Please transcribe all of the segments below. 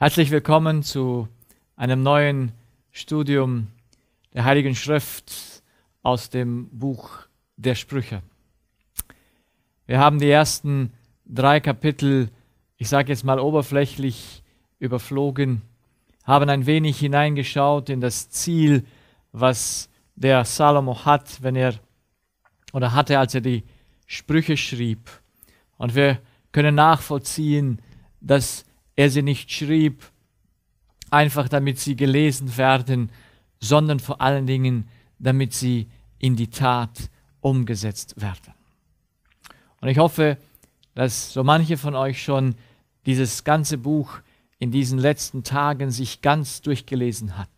Herzlich willkommen zu einem neuen Studium der Heiligen Schrift aus dem Buch der Sprüche. Wir haben die ersten drei Kapitel, ich sage jetzt mal oberflächlich, überflogen, haben ein wenig hineingeschaut in das Ziel, was der Salomo hat, wenn er oder hatte, als er die Sprüche schrieb. Und wir können nachvollziehen, dass er sie nicht schrieb, einfach damit sie gelesen werden, sondern vor allen Dingen, damit sie in die Tat umgesetzt werden. Und ich hoffe, dass so manche von euch schon dieses ganze Buch in diesen letzten Tagen sich ganz durchgelesen hat.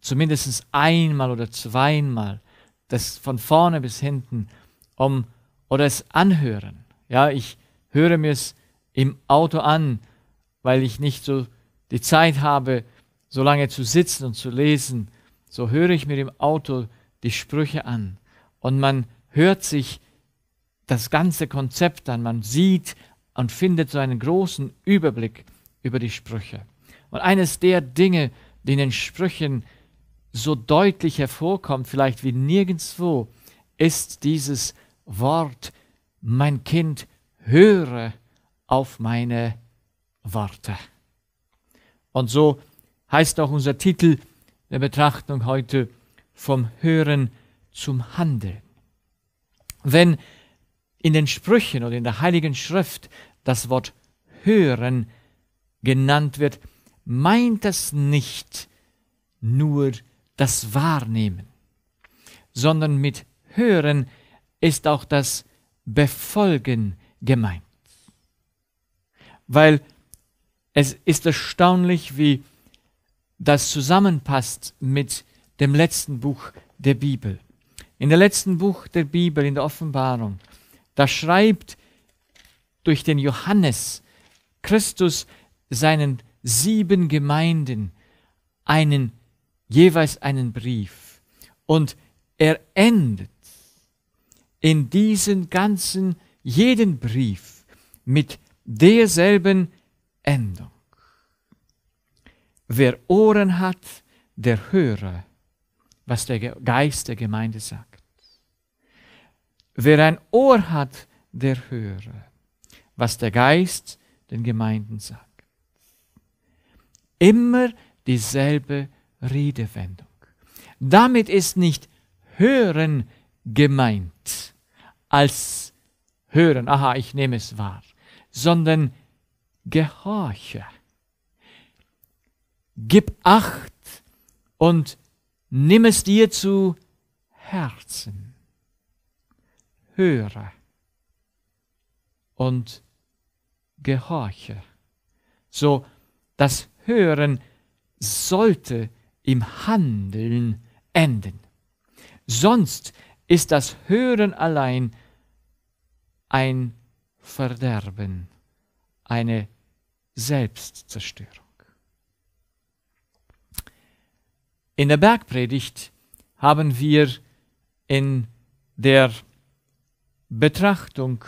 Zumindest einmal oder zweimal, das von vorne bis hinten, um, oder es anhören. Ja, ich höre mir es im Auto an, weil ich nicht so die Zeit habe, so lange zu sitzen und zu lesen, so höre ich mir im Auto die Sprüche an. Und man hört sich das ganze Konzept an, man sieht und findet so einen großen Überblick über die Sprüche. Und eines der Dinge, die in den Sprüchen so deutlich hervorkommt, vielleicht wie nirgendwo, ist dieses Wort, mein Kind, höre auf meine Worte. Und so heißt auch unser Titel der Betrachtung heute vom Hören zum Handeln. Wenn in den Sprüchen oder in der Heiligen Schrift das Wort hören genannt wird, meint das nicht nur das Wahrnehmen, sondern mit hören ist auch das Befolgen gemeint. Weil es ist erstaunlich, wie das zusammenpasst mit dem letzten Buch der Bibel. In dem letzten Buch der Bibel, in der Offenbarung, da schreibt durch den Johannes Christus seinen sieben Gemeinden einen jeweils einen Brief und er endet in diesen ganzen jeden Brief mit derselben Endung. Wer Ohren hat, der höre, was der Geist der Gemeinde sagt. Wer ein Ohr hat, der höre, was der Geist den Gemeinden sagt. Immer dieselbe Redewendung. Damit ist nicht hören gemeint als hören, aha, ich nehme es wahr, sondern hören gehorche. Gib Acht und nimm es dir zu Herzen. Höre und gehorche. So, das Hören sollte im Handeln enden. Sonst ist das Hören allein ein Verderben, eine Selbstzerstörung. In der Bergpredigt haben wir in der Betrachtung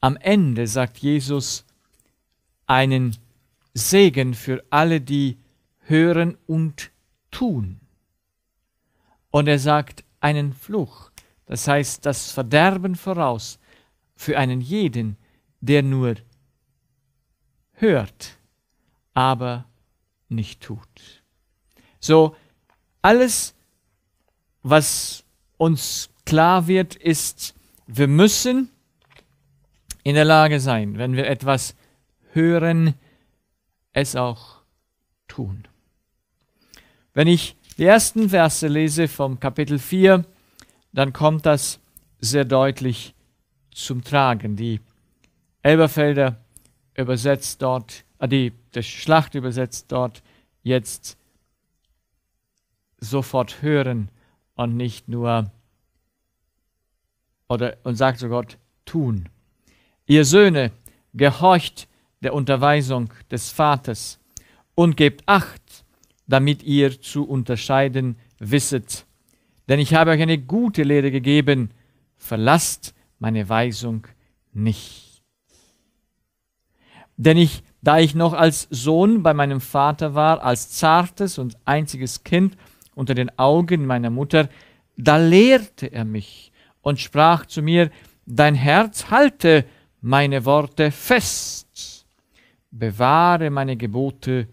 am Ende, sagt Jesus, einen Segen für alle, die hören und tun. Und er sagt einen Fluch, das heißt das Verderben voraus für einen jeden, der nur hört, aber nicht tut. So, alles, was uns klar wird, ist, wir müssen in der Lage sein, wenn wir etwas hören, es auch tun. Wenn ich die ersten Verse lese vom Kapitel 4, dann kommt das sehr deutlich zum Tragen. Die Elberfelder übersetzt dort, äh, die, die Schlacht übersetzt dort jetzt sofort hören und nicht nur oder und sagt zu Gott tun. Ihr Söhne, gehorcht der Unterweisung des Vaters und gebt acht, damit ihr zu unterscheiden wisset. Denn ich habe euch eine gute Lehre gegeben, verlasst meine Weisung nicht. Denn ich, da ich noch als Sohn bei meinem Vater war, als zartes und einziges Kind unter den Augen meiner Mutter, da lehrte er mich und sprach zu mir, dein Herz halte meine Worte fest, bewahre meine Gebote,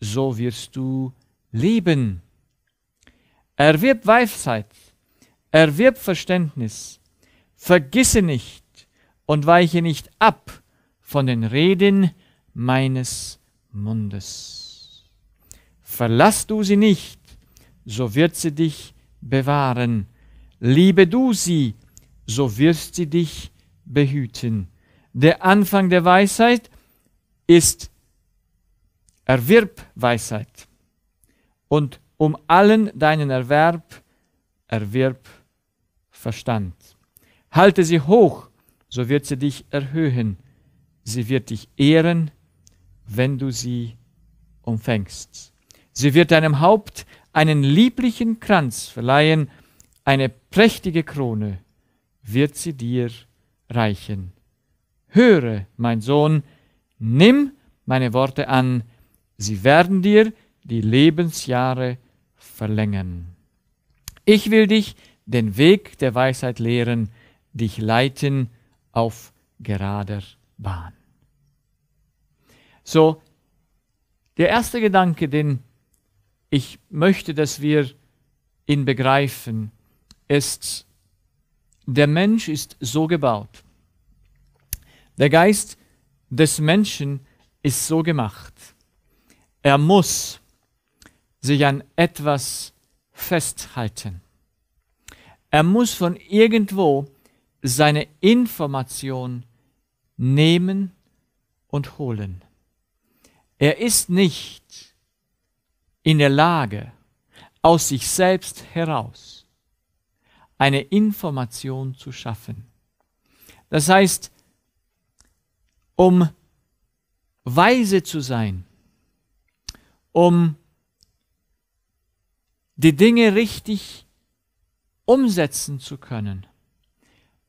so wirst du leben. Erwirb Weisheit, erwirb Verständnis, vergisse nicht und weiche nicht ab von den Reden meines Mundes. Verlass du sie nicht, so wird sie dich bewahren. Liebe du sie, so wirst sie dich behüten. Der Anfang der Weisheit ist Erwirb Weisheit. Und um allen deinen Erwerb, erwirb Verstand. Halte sie hoch, so wird sie dich erhöhen. Sie wird dich ehren, wenn du sie umfängst. Sie wird deinem Haupt einen lieblichen Kranz verleihen, eine prächtige Krone wird sie dir reichen. Höre, mein Sohn, nimm meine Worte an, sie werden dir die Lebensjahre verlängern. Ich will dich den Weg der Weisheit lehren, dich leiten auf gerader Bahn. So, der erste Gedanke, den ich möchte, dass wir ihn begreifen, ist, der Mensch ist so gebaut. Der Geist des Menschen ist so gemacht. Er muss sich an etwas festhalten. Er muss von irgendwo seine Information nehmen und holen. Er ist nicht in der Lage, aus sich selbst heraus eine Information zu schaffen. Das heißt, um weise zu sein, um die Dinge richtig umsetzen zu können,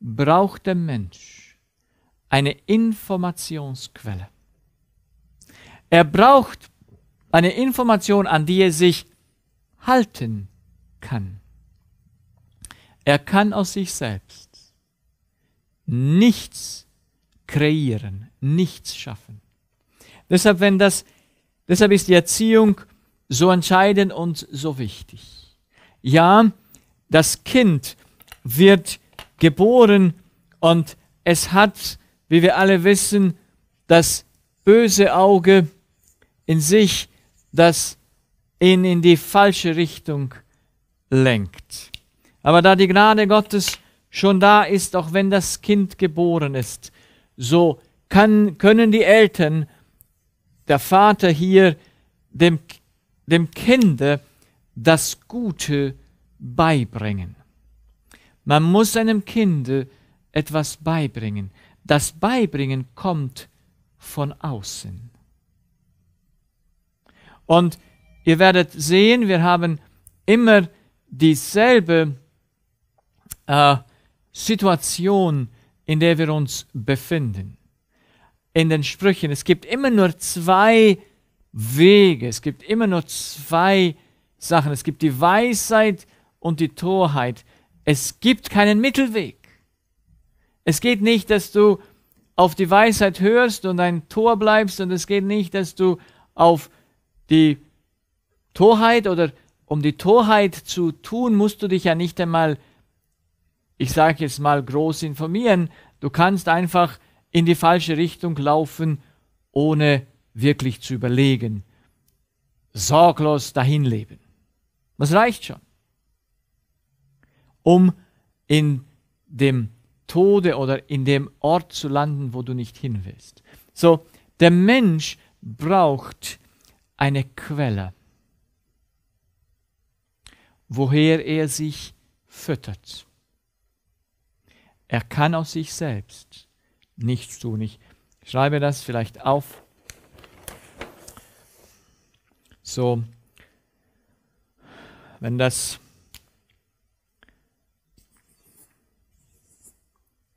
braucht der Mensch eine Informationsquelle. Er braucht eine Information, an die er sich halten kann. Er kann aus sich selbst nichts kreieren, nichts schaffen. Deshalb, wenn das, deshalb ist die Erziehung so entscheidend und so wichtig. Ja, das Kind wird geboren und es hat, wie wir alle wissen, das böse Auge in sich, das ihn in die falsche Richtung lenkt. Aber da die Gnade Gottes schon da ist, auch wenn das Kind geboren ist, so kann, können die Eltern, der Vater hier, dem, dem Kinde das Gute beibringen. Man muss einem Kinde etwas beibringen. Das Beibringen kommt von außen. Und ihr werdet sehen, wir haben immer dieselbe äh, Situation, in der wir uns befinden. In den Sprüchen, es gibt immer nur zwei Wege, es gibt immer nur zwei Sachen. Es gibt die Weisheit und die Torheit. Es gibt keinen Mittelweg. Es geht nicht, dass du auf die Weisheit hörst und ein Tor bleibst und es geht nicht, dass du auf die die Torheit oder um die Torheit zu tun, musst du dich ja nicht einmal, ich sage jetzt mal, groß informieren. Du kannst einfach in die falsche Richtung laufen, ohne wirklich zu überlegen. Sorglos dahin leben. Das reicht schon. Um in dem Tode oder in dem Ort zu landen, wo du nicht hin willst. So, der Mensch braucht eine Quelle, woher er sich füttert. Er kann aus sich selbst nichts tun. Ich schreibe das vielleicht auf. So, wenn das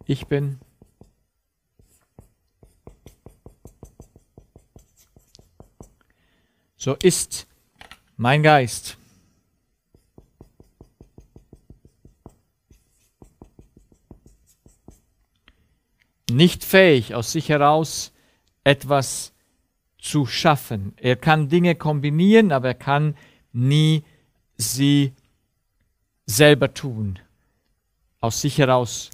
ich bin, so ist mein Geist. Nicht fähig, aus sich heraus etwas zu schaffen. Er kann Dinge kombinieren, aber er kann nie sie selber tun, aus sich heraus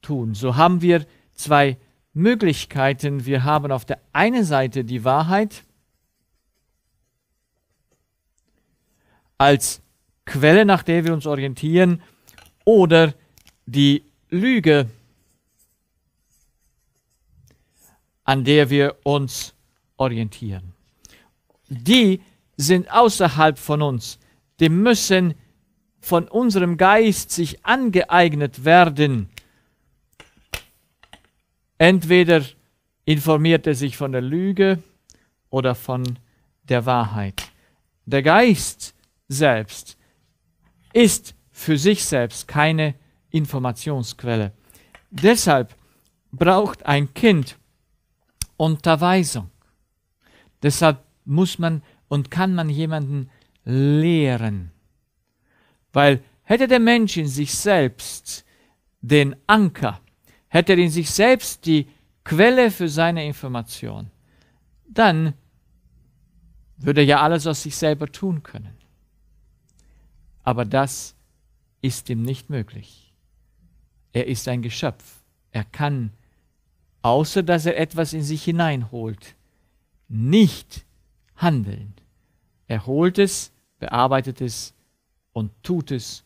tun. So haben wir zwei Möglichkeiten. Wir haben auf der einen Seite die Wahrheit, als Quelle, nach der wir uns orientieren, oder die Lüge, an der wir uns orientieren. Die sind außerhalb von uns. Die müssen von unserem Geist sich angeeignet werden. Entweder informiert er sich von der Lüge oder von der Wahrheit. Der Geist selbst ist für sich selbst keine Informationsquelle. Deshalb braucht ein Kind Unterweisung. Deshalb muss man und kann man jemanden lehren. Weil hätte der Mensch in sich selbst den Anker, hätte er in sich selbst die Quelle für seine Information, dann würde er ja alles aus sich selber tun können. Aber das ist ihm nicht möglich. Er ist ein Geschöpf. Er kann, außer dass er etwas in sich hineinholt, nicht handeln. Er holt es, bearbeitet es und tut es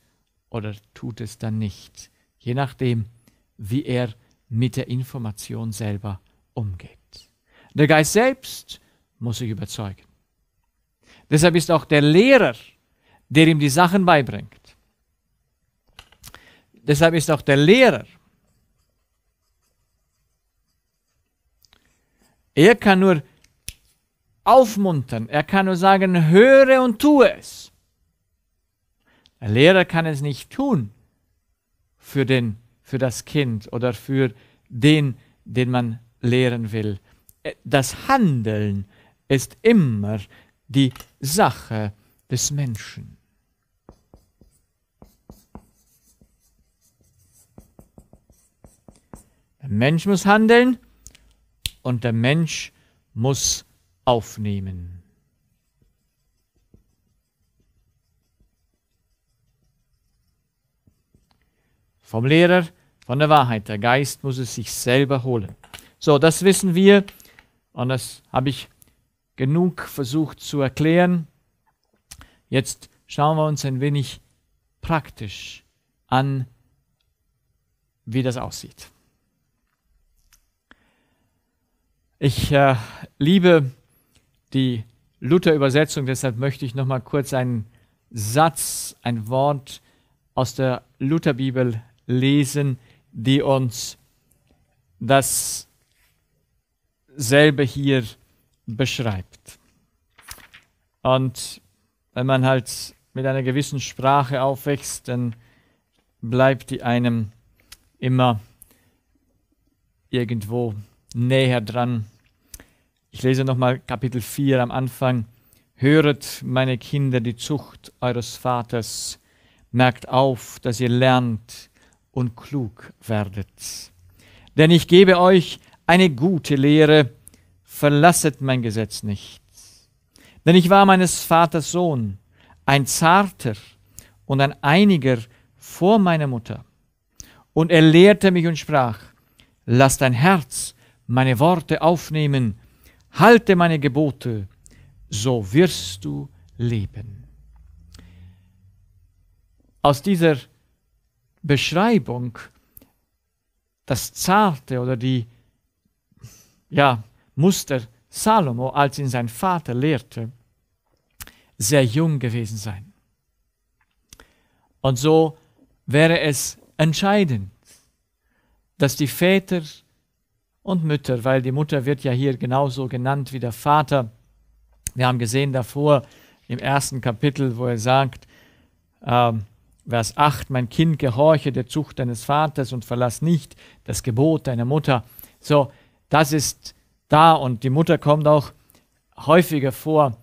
oder tut es dann nicht, je nachdem, wie er mit der Information selber umgeht. Der Geist selbst muss sich überzeugen. Deshalb ist auch der Lehrer der ihm die Sachen beibringt. Deshalb ist auch der Lehrer, er kann nur aufmuntern, er kann nur sagen, höre und tue es. Der Lehrer kann es nicht tun für, den, für das Kind oder für den, den man lehren will. Das Handeln ist immer die Sache des Menschen. Der Mensch muss handeln und der Mensch muss aufnehmen. Vom Lehrer, von der Wahrheit. Der Geist muss es sich selber holen. So, das wissen wir und das habe ich genug versucht zu erklären. Jetzt schauen wir uns ein wenig praktisch an, wie das aussieht. Ich äh, liebe die Luther-Übersetzung, deshalb möchte ich noch mal kurz einen Satz, ein Wort aus der Lutherbibel lesen, die uns dasselbe hier beschreibt. Und wenn man halt mit einer gewissen Sprache aufwächst, dann bleibt die einem immer irgendwo näher dran. Ich lese nochmal Kapitel 4 am Anfang. Höret, meine Kinder, die Zucht eures Vaters. Merkt auf, dass ihr lernt und klug werdet. Denn ich gebe euch eine gute Lehre. Verlasset mein Gesetz nicht. Denn ich war meines Vaters Sohn, ein zarter und ein einiger vor meiner Mutter. Und er lehrte mich und sprach, lass dein Herz meine Worte aufnehmen, halte meine Gebote, so wirst du leben. Aus dieser Beschreibung, das zarte oder die ja, Muster Salomo, als ihn sein Vater lehrte, sehr jung gewesen sein. Und so wäre es entscheidend, dass die Väter und Mütter, weil die Mutter wird ja hier genauso genannt wie der Vater. Wir haben gesehen davor im ersten Kapitel, wo er sagt, äh, Vers 8, mein Kind, gehorche der Zucht deines Vaters und verlass nicht das Gebot deiner Mutter. So, das ist da und die Mutter kommt auch häufiger vor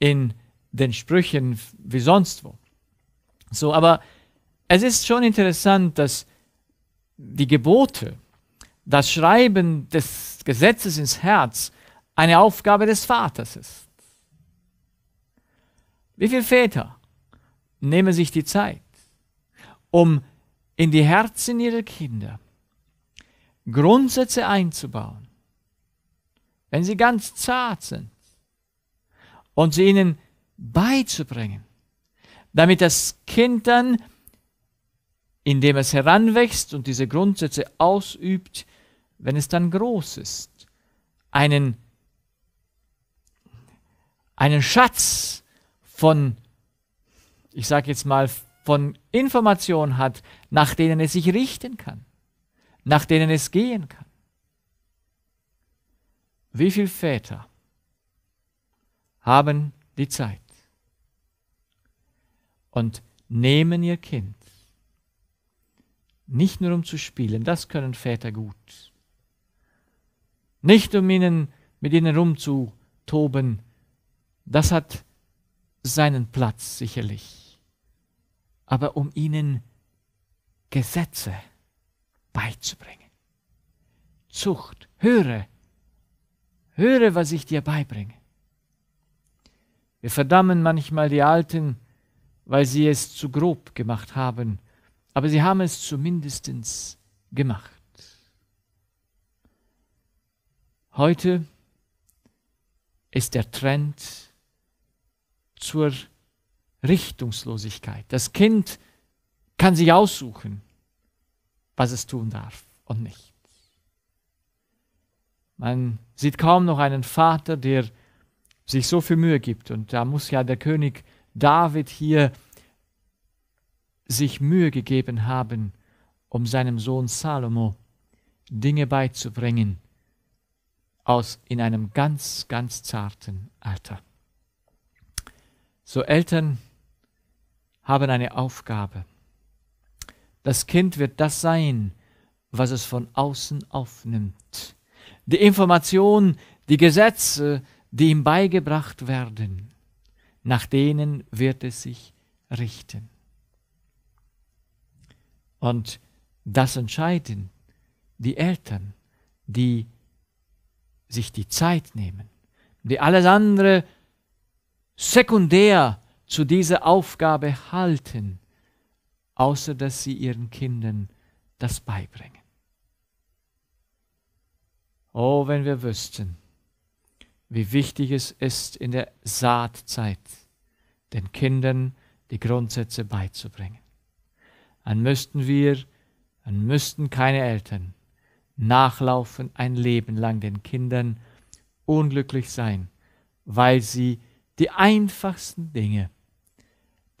in den Sprüchen wie sonst wo. So, aber es ist schon interessant, dass die Gebote das Schreiben des Gesetzes ins Herz eine Aufgabe des Vaters ist. Wie viele Väter nehmen sich die Zeit, um in die Herzen ihrer Kinder Grundsätze einzubauen, wenn sie ganz zart sind, und sie ihnen beizubringen, damit das Kind dann, indem es heranwächst und diese Grundsätze ausübt, wenn es dann groß ist, einen, einen Schatz von, ich sage jetzt mal, von Informationen hat, nach denen es sich richten kann, nach denen es gehen kann. Wie viele Väter haben die Zeit und nehmen ihr Kind, nicht nur um zu spielen, das können Väter gut, nicht um ihnen, mit ihnen rumzutoben. Das hat seinen Platz sicherlich. Aber um ihnen Gesetze beizubringen. Zucht, höre, höre, was ich dir beibringe. Wir verdammen manchmal die Alten, weil sie es zu grob gemacht haben, aber sie haben es zumindest gemacht. Heute ist der Trend zur Richtungslosigkeit. Das Kind kann sich aussuchen, was es tun darf und nicht. Man sieht kaum noch einen Vater, der sich so viel Mühe gibt. Und da muss ja der König David hier sich Mühe gegeben haben, um seinem Sohn Salomo Dinge beizubringen, aus, in einem ganz, ganz zarten Alter. So Eltern haben eine Aufgabe. Das Kind wird das sein, was es von außen aufnimmt. Die Information, die Gesetze, die ihm beigebracht werden, nach denen wird es sich richten. Und das entscheiden die Eltern, die sich die Zeit nehmen, die alles andere sekundär zu dieser Aufgabe halten, außer dass sie ihren Kindern das beibringen. Oh, wenn wir wüssten, wie wichtig es ist, in der Saatzeit den Kindern die Grundsätze beizubringen. Dann müssten wir, dann müssten keine Eltern nachlaufen ein Leben lang den Kindern, unglücklich sein, weil sie die einfachsten Dinge,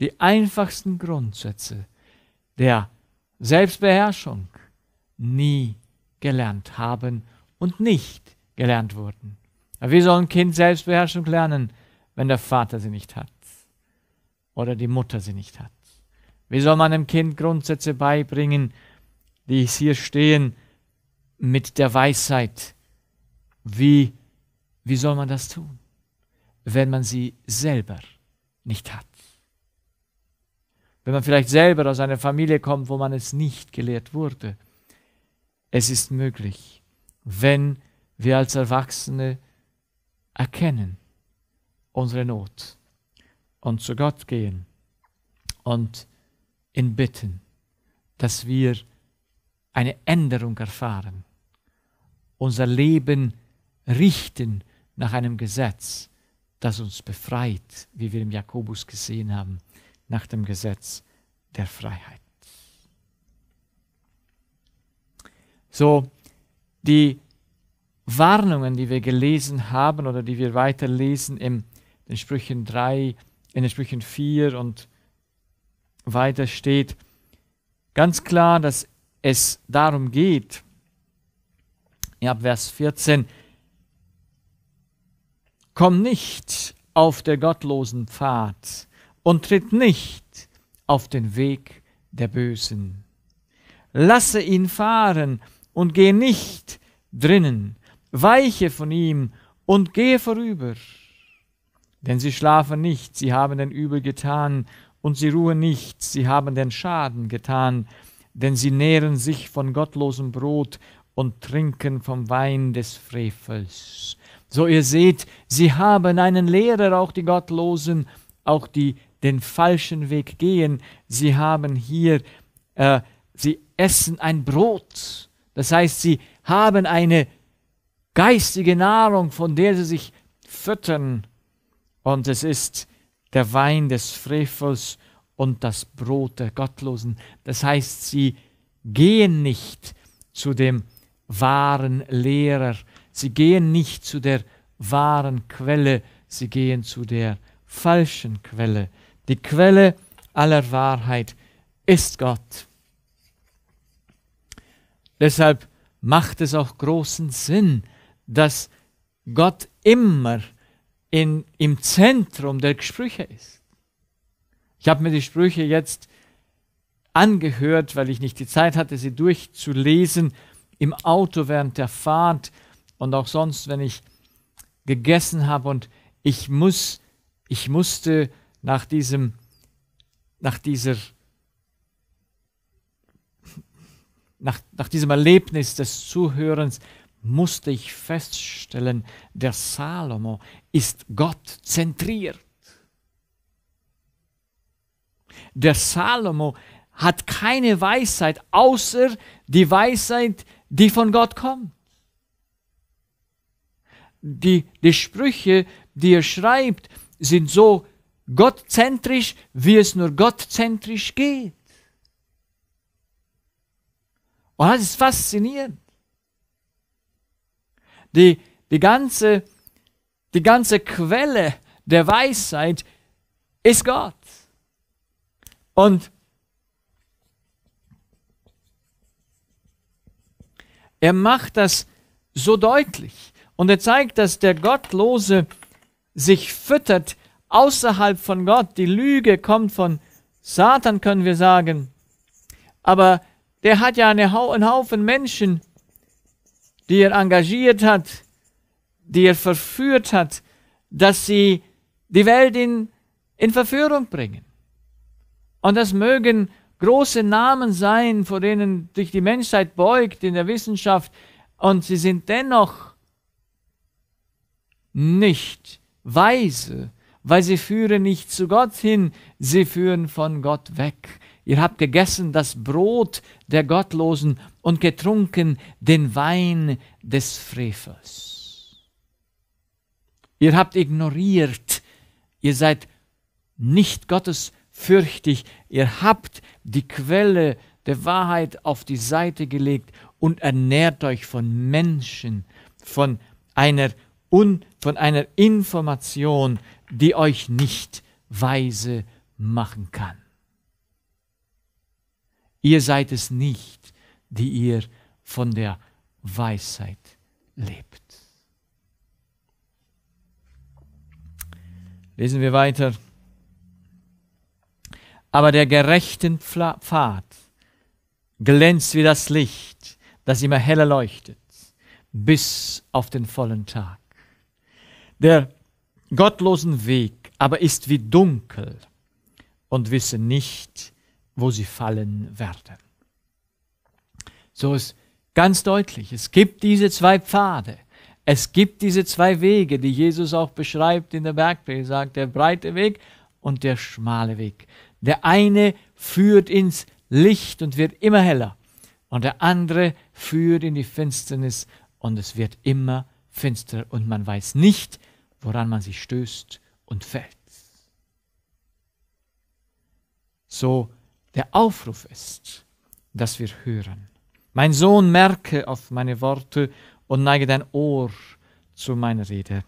die einfachsten Grundsätze der Selbstbeherrschung nie gelernt haben und nicht gelernt wurden. wie soll ein Kind Selbstbeherrschung lernen, wenn der Vater sie nicht hat oder die Mutter sie nicht hat? Wie soll man einem Kind Grundsätze beibringen, die hier stehen, mit der Weisheit. Wie, wie soll man das tun, wenn man sie selber nicht hat? Wenn man vielleicht selber aus einer Familie kommt, wo man es nicht gelehrt wurde. Es ist möglich, wenn wir als Erwachsene erkennen unsere Not und zu Gott gehen und ihn bitten, dass wir eine Änderung erfahren, unser Leben richten nach einem Gesetz, das uns befreit, wie wir im Jakobus gesehen haben, nach dem Gesetz der Freiheit. So, die Warnungen, die wir gelesen haben oder die wir weiterlesen in den Sprüchen 3, in den Sprüchen 4 und weiter steht ganz klar, dass es darum geht, ja, Vers 14, komm nicht auf der gottlosen Pfad und tritt nicht auf den Weg der Bösen. Lasse ihn fahren und gehe nicht drinnen, weiche von ihm und gehe vorüber. Denn sie schlafen nicht, sie haben den Übel getan, und sie ruhen nicht, sie haben den Schaden getan, denn sie nähren sich von gottlosem Brot und trinken vom Wein des Frevels. So ihr seht, sie haben einen Lehrer, auch die Gottlosen, auch die den falschen Weg gehen. Sie haben hier, äh, sie essen ein Brot. Das heißt, sie haben eine geistige Nahrung, von der sie sich füttern. Und es ist der Wein des Frevels und das Brot der Gottlosen. Das heißt, sie gehen nicht zu dem wahren Lehrer, sie gehen nicht zu der wahren Quelle, sie gehen zu der falschen Quelle. Die Quelle aller Wahrheit ist Gott. Deshalb macht es auch großen Sinn, dass Gott immer in, im Zentrum der Gespräche ist. Ich habe mir die Sprüche jetzt angehört, weil ich nicht die Zeit hatte, sie durchzulesen, im Auto während der Fahrt und auch sonst, wenn ich gegessen habe und ich muss, ich musste nach diesem, nach dieser, nach, nach diesem Erlebnis des Zuhörens musste ich feststellen, der Salomo ist Gott zentriert. Der Salomo hat keine Weisheit, außer die Weisheit, die von Gott kommt. Die, die Sprüche, die er schreibt, sind so gottzentrisch, wie es nur gottzentrisch geht. Und das ist faszinierend. Die, die, ganze, die ganze Quelle der Weisheit ist Gott. Und er macht das so deutlich und er zeigt, dass der Gottlose sich füttert außerhalb von Gott. Die Lüge kommt von Satan, können wir sagen. Aber der hat ja einen Haufen Menschen, die er engagiert hat, die er verführt hat, dass sie die Welt in, in Verführung bringen. Und das mögen große Namen sein, vor denen sich die Menschheit beugt in der Wissenschaft. Und sie sind dennoch nicht weise, weil sie führen nicht zu Gott hin, sie führen von Gott weg. Ihr habt gegessen das Brot der Gottlosen und getrunken den Wein des Frevels. Ihr habt ignoriert, ihr seid nicht Gottes fürcht ich, ihr habt die Quelle der Wahrheit auf die Seite gelegt und ernährt euch von Menschen, von einer, Un, von einer Information, die euch nicht weise machen kann. Ihr seid es nicht, die ihr von der Weisheit lebt. Lesen wir weiter aber der gerechten Pfad glänzt wie das Licht, das immer heller leuchtet, bis auf den vollen Tag. Der gottlosen Weg aber ist wie dunkel und wissen nicht, wo sie fallen werden. So ist ganz deutlich, es gibt diese zwei Pfade. Es gibt diese zwei Wege, die Jesus auch beschreibt in der Bergpredigt. sagt, der breite Weg und der schmale Weg. Der eine führt ins Licht und wird immer heller. Und der andere führt in die Finsternis und es wird immer finsterer. Und man weiß nicht, woran man sich stößt und fällt. So der Aufruf ist, dass wir hören. Mein Sohn, merke auf meine Worte und neige dein Ohr zu meiner Rede.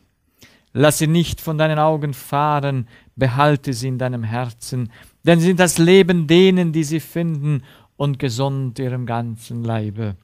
Lass sie nicht von deinen Augen fahren, behalte sie in deinem Herzen, denn sie sind das Leben denen, die sie finden, und gesund ihrem ganzen Leibe.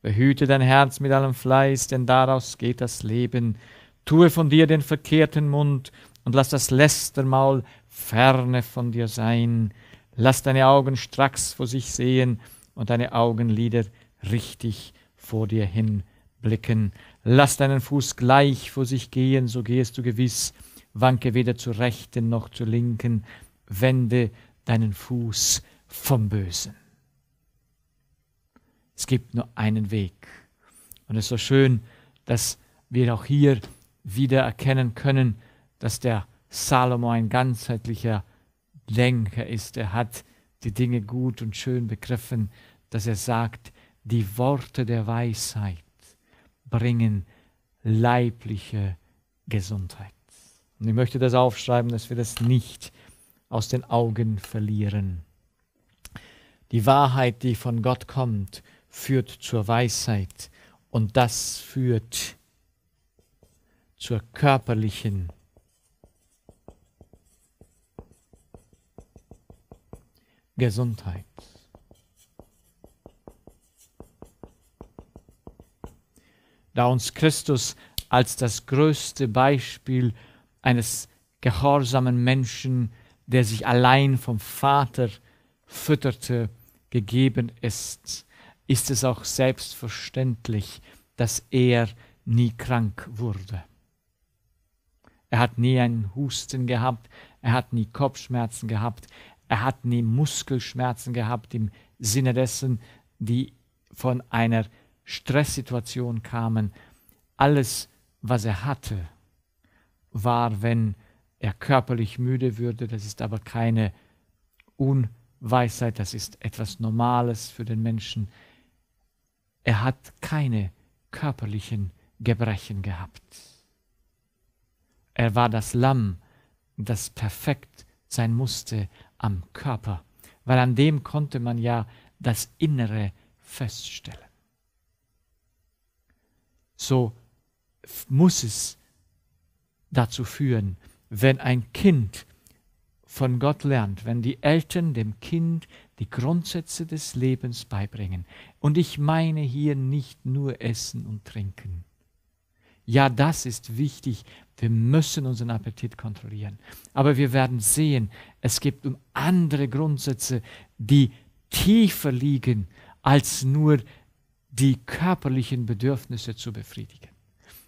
Behüte dein Herz mit allem Fleiß, denn daraus geht das Leben. Tue von dir den verkehrten Mund und lass das Lästermaul ferne von dir sein. Lass deine Augen stracks vor sich sehen und deine Augenlider richtig vor dir hin blicken. Lass deinen Fuß gleich vor sich gehen, so gehst du gewiss. Wanke weder zur rechten noch zur linken. Wende deinen Fuß vom Bösen. Es gibt nur einen Weg. Und es ist so schön, dass wir auch hier wieder erkennen können, dass der Salomo ein ganzheitlicher Denker ist. Er hat die Dinge gut und schön begriffen, dass er sagt, die Worte der Weisheit bringen leibliche Gesundheit. Und ich möchte das aufschreiben, dass wir das nicht aus den Augen verlieren. Die Wahrheit, die von Gott kommt, führt zur Weisheit und das führt zur körperlichen Gesundheit. Da uns Christus als das größte Beispiel eines gehorsamen Menschen der sich allein vom Vater fütterte, gegeben ist, ist es auch selbstverständlich, dass er nie krank wurde. Er hat nie einen Husten gehabt, er hat nie Kopfschmerzen gehabt, er hat nie Muskelschmerzen gehabt im Sinne dessen, die von einer Stresssituation kamen. Alles, was er hatte, war, wenn er körperlich müde würde. Das ist aber keine Unweisheit, das ist etwas Normales für den Menschen. Er hat keine körperlichen Gebrechen gehabt. Er war das Lamm, das perfekt sein musste am Körper, weil an dem konnte man ja das Innere feststellen. So muss es dazu führen, wenn ein Kind von Gott lernt, wenn die Eltern dem Kind die Grundsätze des Lebens beibringen. Und ich meine hier nicht nur Essen und Trinken. Ja, das ist wichtig. Wir müssen unseren Appetit kontrollieren. Aber wir werden sehen, es gibt um andere Grundsätze, die tiefer liegen, als nur die körperlichen Bedürfnisse zu befriedigen.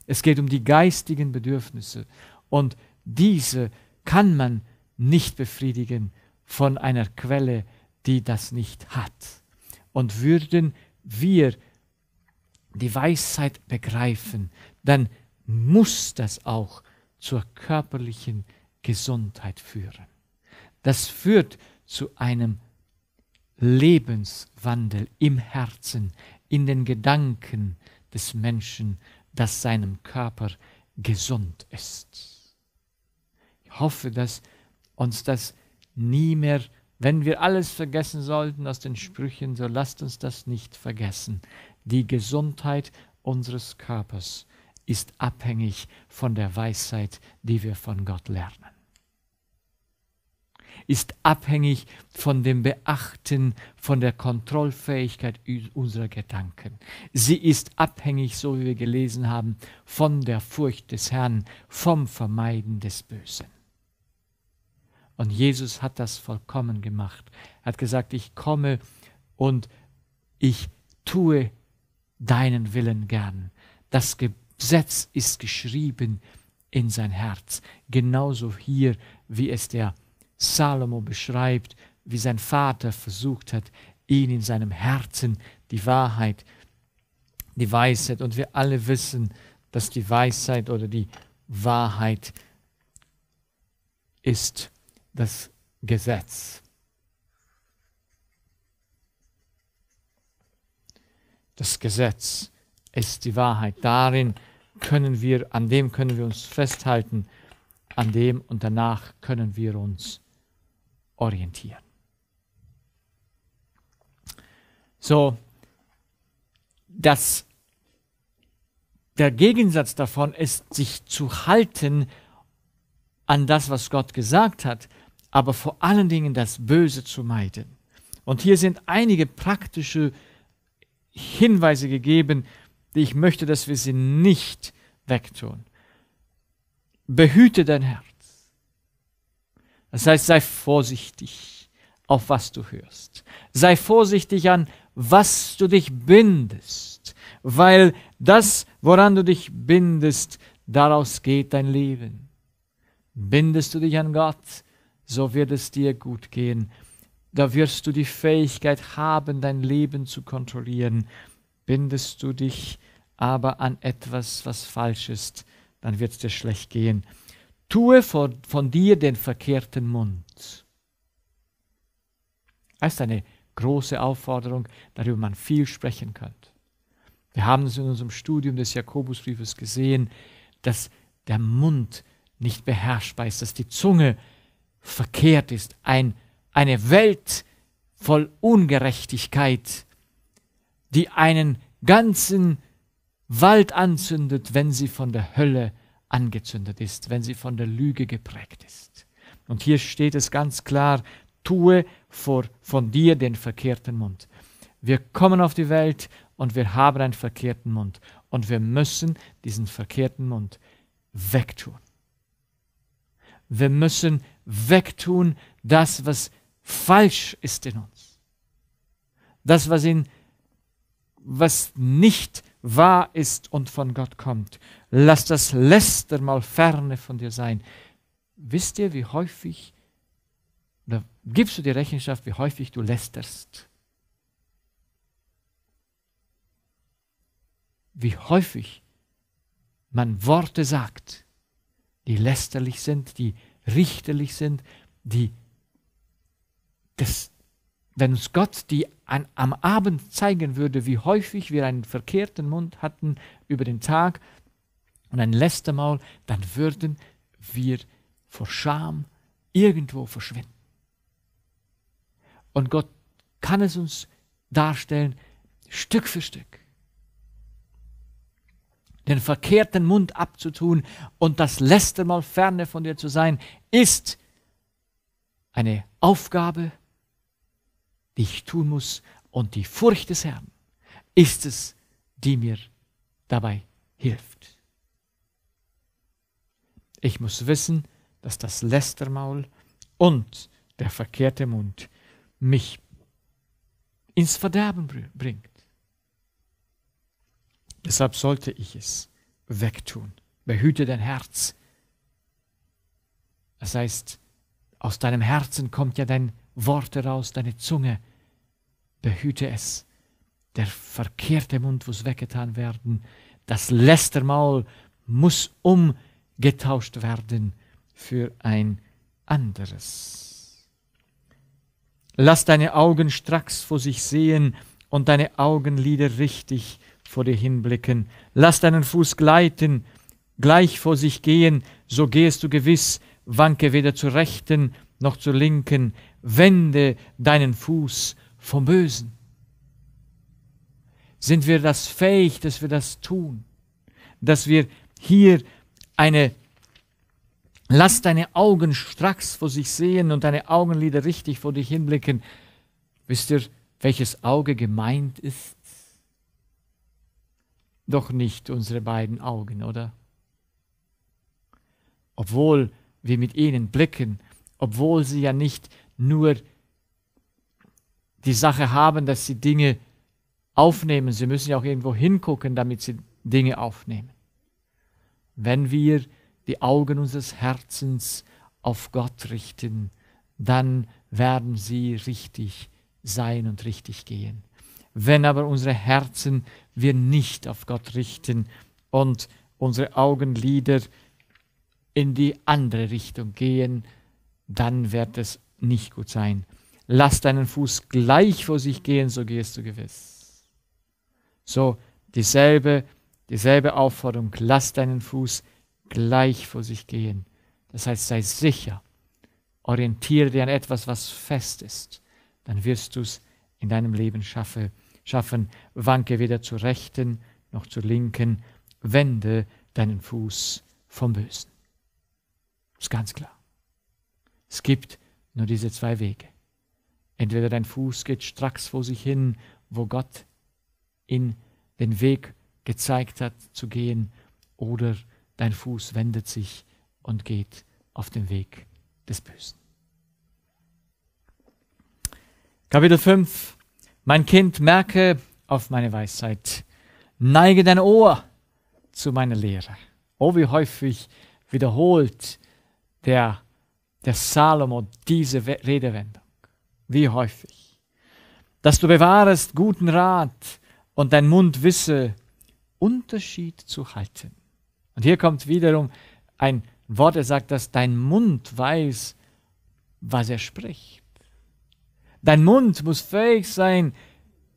Es geht um die geistigen Bedürfnisse. Und diese kann man nicht befriedigen von einer Quelle, die das nicht hat. Und würden wir die Weisheit begreifen, dann muss das auch zur körperlichen Gesundheit führen. Das führt zu einem Lebenswandel im Herzen, in den Gedanken des Menschen, dass seinem Körper gesund ist hoffe, dass uns das nie mehr, wenn wir alles vergessen sollten aus den Sprüchen, so lasst uns das nicht vergessen. Die Gesundheit unseres Körpers ist abhängig von der Weisheit, die wir von Gott lernen ist abhängig von dem Beachten, von der Kontrollfähigkeit unserer Gedanken. Sie ist abhängig, so wie wir gelesen haben, von der Furcht des Herrn, vom Vermeiden des Bösen. Und Jesus hat das vollkommen gemacht. Er hat gesagt, ich komme und ich tue deinen Willen gern. Das Gesetz ist geschrieben in sein Herz. Genauso hier, wie es der Salomo beschreibt, wie sein Vater versucht hat, ihn in seinem Herzen die Wahrheit, die Weisheit. Und wir alle wissen, dass die Weisheit oder die Wahrheit ist das Gesetz. Das Gesetz ist die Wahrheit. Darin können wir, an dem können wir uns festhalten, an dem und danach können wir uns orientieren. So, das, der Gegensatz davon ist, sich zu halten an das, was Gott gesagt hat, aber vor allen Dingen das Böse zu meiden. Und hier sind einige praktische Hinweise gegeben, die ich möchte, dass wir sie nicht wegtun. Behüte dein Herz. Das heißt, sei vorsichtig, auf was du hörst. Sei vorsichtig an, was du dich bindest, weil das, woran du dich bindest, daraus geht dein Leben. Bindest du dich an Gott, so wird es dir gut gehen. Da wirst du die Fähigkeit haben, dein Leben zu kontrollieren. Bindest du dich aber an etwas, was falsch ist, dann wird es dir schlecht gehen. Tue von, von dir den verkehrten Mund. Das ist eine große Aufforderung, darüber man viel sprechen könnte. Wir haben es in unserem Studium des Jakobusbriefes gesehen, dass der Mund nicht beherrschbar ist, dass die Zunge beherrschbar verkehrt ist, ein, eine Welt voll Ungerechtigkeit, die einen ganzen Wald anzündet, wenn sie von der Hölle angezündet ist, wenn sie von der Lüge geprägt ist. Und hier steht es ganz klar, tue vor, von dir den verkehrten Mund. Wir kommen auf die Welt und wir haben einen verkehrten Mund und wir müssen diesen verkehrten Mund wegtun. Wir müssen wegtun das, was falsch ist in uns. Das, was, in, was nicht wahr ist und von Gott kommt. Lass das Läster mal ferne von dir sein. Wisst ihr, wie häufig, oder gibst du dir Rechenschaft, wie häufig du lästerst? Wie häufig man Worte sagt, die lästerlich sind, die richterlich sind, die, das, wenn uns Gott die an, am Abend zeigen würde, wie häufig wir einen verkehrten Mund hatten über den Tag und ein Lästermaul, dann würden wir vor Scham irgendwo verschwinden. Und Gott kann es uns darstellen, Stück für Stück den verkehrten Mund abzutun und das letzte Mal ferne von dir zu sein, ist eine Aufgabe, die ich tun muss. Und die Furcht des Herrn ist es, die mir dabei hilft. Ich muss wissen, dass das Lästermaul und der verkehrte Mund mich ins Verderben bringt. Deshalb sollte ich es wegtun. Behüte dein Herz. Das heißt, aus deinem Herzen kommt ja dein Wort heraus, deine Zunge. Behüte es. Der verkehrte Mund muss weggetan werden. Das Lästermaul muss umgetauscht werden für ein anderes. Lass deine Augen stracks vor sich sehen und deine Augenlider richtig vor dir hinblicken. Lass deinen Fuß gleiten, gleich vor sich gehen, so gehst du gewiss, wanke weder zur rechten noch zur linken, wende deinen Fuß vom Bösen. Sind wir das fähig, dass wir das tun? Dass wir hier eine, lass deine Augen stracks vor sich sehen und deine Augenlider richtig vor dich hinblicken. Wisst ihr, welches Auge gemeint ist? doch nicht unsere beiden Augen, oder? Obwohl wir mit ihnen blicken, obwohl sie ja nicht nur die Sache haben, dass sie Dinge aufnehmen, sie müssen ja auch irgendwo hingucken, damit sie Dinge aufnehmen. Wenn wir die Augen unseres Herzens auf Gott richten, dann werden sie richtig sein und richtig gehen. Wenn aber unsere Herzen wir nicht auf Gott richten und unsere Augenlider in die andere Richtung gehen, dann wird es nicht gut sein. Lass deinen Fuß gleich vor sich gehen, so gehst du gewiss. So, dieselbe, dieselbe Aufforderung, lass deinen Fuß gleich vor sich gehen. Das heißt, sei sicher, orientiere dich an etwas, was fest ist. Dann wirst du es in deinem Leben schaffen schaffen, wanke weder zur rechten noch zur linken, wende deinen Fuß vom Bösen. Ist ganz klar. Es gibt nur diese zwei Wege. Entweder dein Fuß geht stracks vor sich hin, wo Gott ihn den Weg gezeigt hat zu gehen, oder dein Fuß wendet sich und geht auf den Weg des Bösen. Kapitel 5 mein Kind, merke auf meine Weisheit, neige dein Ohr zu meiner Lehre. Oh, wie häufig wiederholt der, der Salomo diese Redewendung. Wie häufig. Dass du bewahrest guten Rat und dein Mund wisse, Unterschied zu halten. Und hier kommt wiederum ein Wort, er sagt, dass dein Mund weiß, was er spricht. Dein Mund muss fähig sein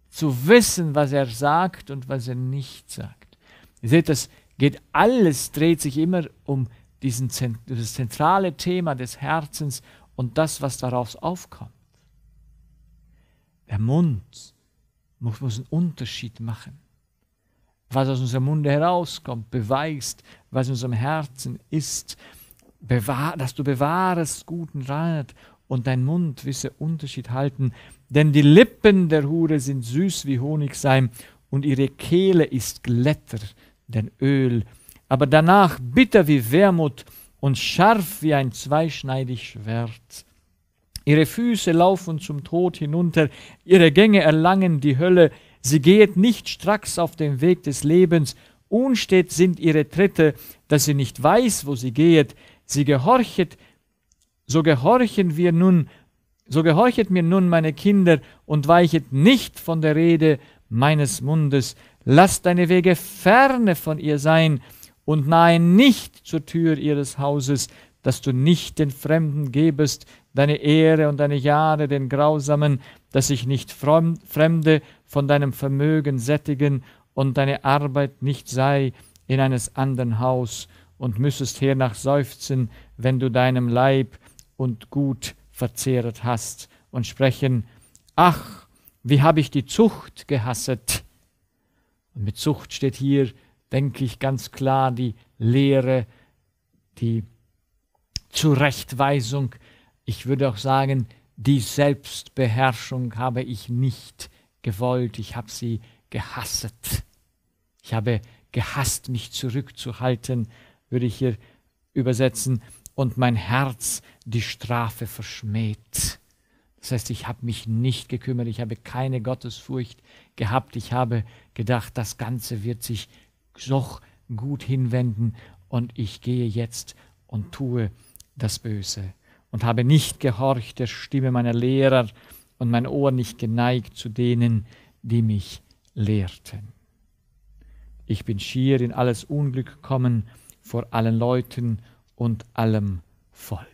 zu wissen, was er sagt und was er nicht sagt. Ihr seht, das geht alles, dreht sich immer um diesen, das zentrale Thema des Herzens und das, was daraus aufkommt. Der Mund muss, muss einen Unterschied machen. Was aus unserem Munde herauskommt, beweist, was in unserem Herzen ist, bewahr, dass du bewahrest guten Rat und dein Mund wisse Unterschied halten, denn die Lippen der Hure sind süß wie Honigseim und ihre Kehle ist glätter denn Öl, aber danach bitter wie Wermut und scharf wie ein zweischneidig Schwert. Ihre Füße laufen zum Tod hinunter, ihre Gänge erlangen die Hölle, sie geht nicht stracks auf dem Weg des Lebens, unstet sind ihre Tritte, dass sie nicht weiß, wo sie gehet, sie gehorchet so gehorchen wir nun, so gehorchet mir nun, meine Kinder, und weichet nicht von der Rede meines Mundes. Lass deine Wege ferne von ihr sein und nahe nicht zur Tür ihres Hauses, dass du nicht den Fremden gebest, deine Ehre und deine Jahre den Grausamen, dass sich nicht Fremde von deinem Vermögen sättigen und deine Arbeit nicht sei in eines anderen Haus, und müssest hernach seufzen, wenn du deinem Leib und Gut verzehret hast und sprechen, ach, wie habe ich die Zucht gehasset. Und mit Zucht steht hier, denke ich, ganz klar die Lehre, die Zurechtweisung, ich würde auch sagen, die Selbstbeherrschung habe ich nicht gewollt, ich habe sie gehasset. Ich habe gehasst, mich zurückzuhalten, würde ich hier übersetzen und mein Herz die Strafe verschmäht. Das heißt, ich habe mich nicht gekümmert, ich habe keine Gottesfurcht gehabt, ich habe gedacht, das Ganze wird sich doch gut hinwenden und ich gehe jetzt und tue das Böse und habe nicht gehorcht der Stimme meiner Lehrer und mein Ohr nicht geneigt zu denen, die mich lehrten. Ich bin schier in alles Unglück gekommen vor allen Leuten und allem Volk.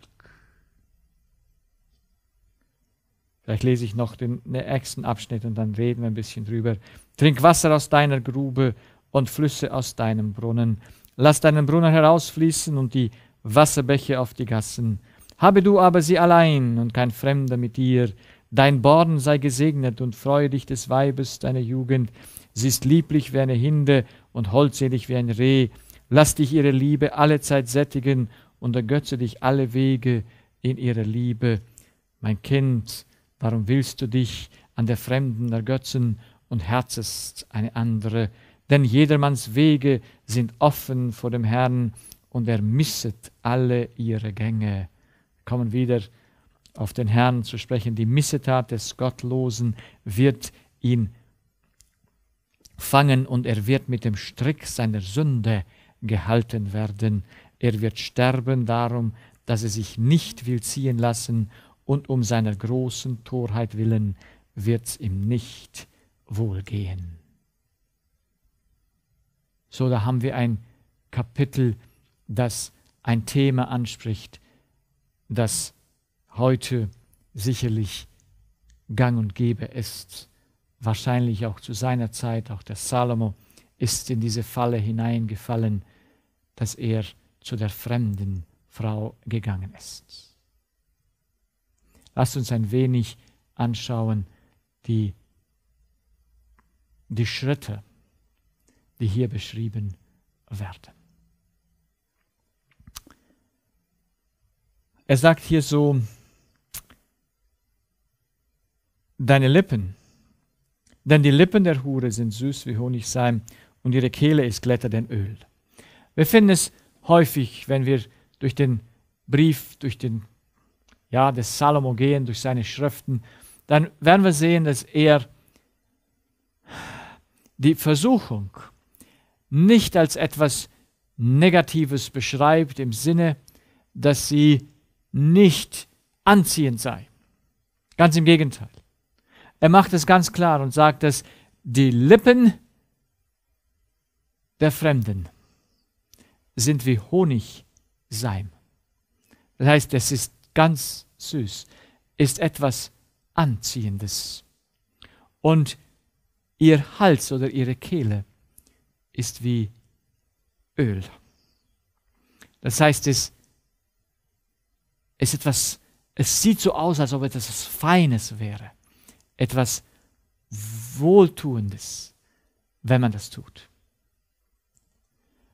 Vielleicht lese ich noch den nächsten Abschnitt und dann reden wir ein bisschen drüber. Trink Wasser aus deiner Grube und Flüsse aus deinem Brunnen. Lass deinen Brunnen herausfließen und die Wasserbäche auf die Gassen. Habe du aber sie allein und kein Fremder mit ihr. Dein Born sei gesegnet und freue dich des Weibes deiner Jugend. Sie ist lieblich wie eine Hinde und holdselig wie ein Reh. Lass dich ihre Liebe allezeit sättigen und ergötze dich alle Wege in ihrer Liebe. Mein Kind, warum willst du dich an der Fremden ergötzen und herzest eine andere? Denn jedermanns Wege sind offen vor dem Herrn und er misset alle ihre Gänge. Wir kommen wieder auf den Herrn zu sprechen. Die Missetat des Gottlosen wird ihn fangen und er wird mit dem Strick seiner Sünde gehalten werden. Er wird sterben darum, dass er sich nicht will ziehen lassen, und um seiner großen Torheit willen wird's ihm nicht wohlgehen. So, da haben wir ein Kapitel, das ein Thema anspricht, das heute sicherlich gang und gäbe ist. Wahrscheinlich auch zu seiner Zeit, auch der Salomo ist in diese Falle hineingefallen dass er zu der fremden Frau gegangen ist. Lasst uns ein wenig anschauen die, die Schritte, die hier beschrieben werden. Er sagt hier so, deine Lippen, denn die Lippen der Hure sind süß wie Honigseim und ihre Kehle ist glätter denn Öl. Wir finden es häufig, wenn wir durch den Brief, durch den, ja, des Salomo gehen, durch seine Schriften, dann werden wir sehen, dass er die Versuchung nicht als etwas Negatives beschreibt, im Sinne, dass sie nicht anziehend sei. Ganz im Gegenteil. Er macht es ganz klar und sagt, dass die Lippen der Fremden sind wie Honigseim. Das heißt, es ist ganz süß, ist etwas Anziehendes. Und ihr Hals oder ihre Kehle ist wie Öl. Das heißt, es ist etwas, es sieht so aus, als ob etwas Feines wäre, etwas Wohltuendes, wenn man das tut.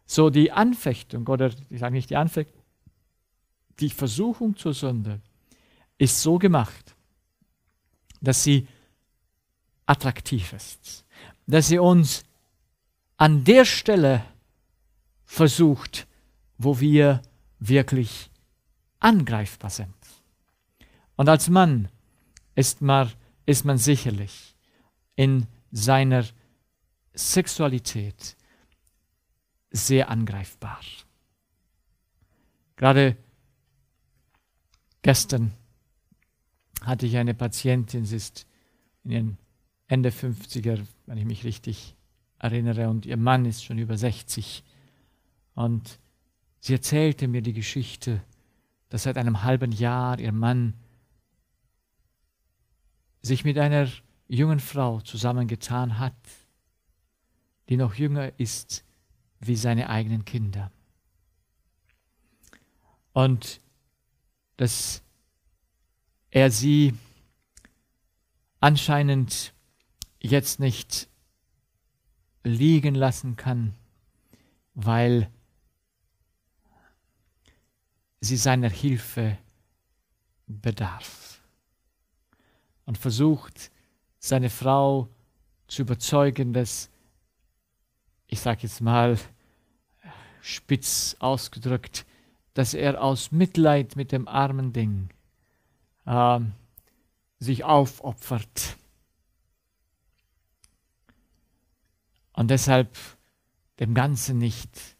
So die Anfechtung, oder ich sage nicht die Anfechtung, die Versuchung zur Sünde ist so gemacht, dass sie attraktiv ist, dass sie uns an der Stelle versucht, wo wir wirklich angreifbar sind. Und als Mann ist man, ist man sicherlich in seiner Sexualität sehr angreifbar. Gerade gestern hatte ich eine Patientin, sie ist in ihren Ende 50er, wenn ich mich richtig erinnere, und ihr Mann ist schon über 60. Und sie erzählte mir die Geschichte, dass seit einem halben Jahr ihr Mann sich mit einer jungen Frau zusammengetan hat, die noch jünger ist wie seine eigenen Kinder. Und dass er sie anscheinend jetzt nicht liegen lassen kann, weil sie seiner Hilfe bedarf und versucht, seine Frau zu überzeugen, dass ich sage jetzt mal spitz ausgedrückt, dass er aus Mitleid mit dem armen Ding äh, sich aufopfert. Und deshalb dem Ganzen nicht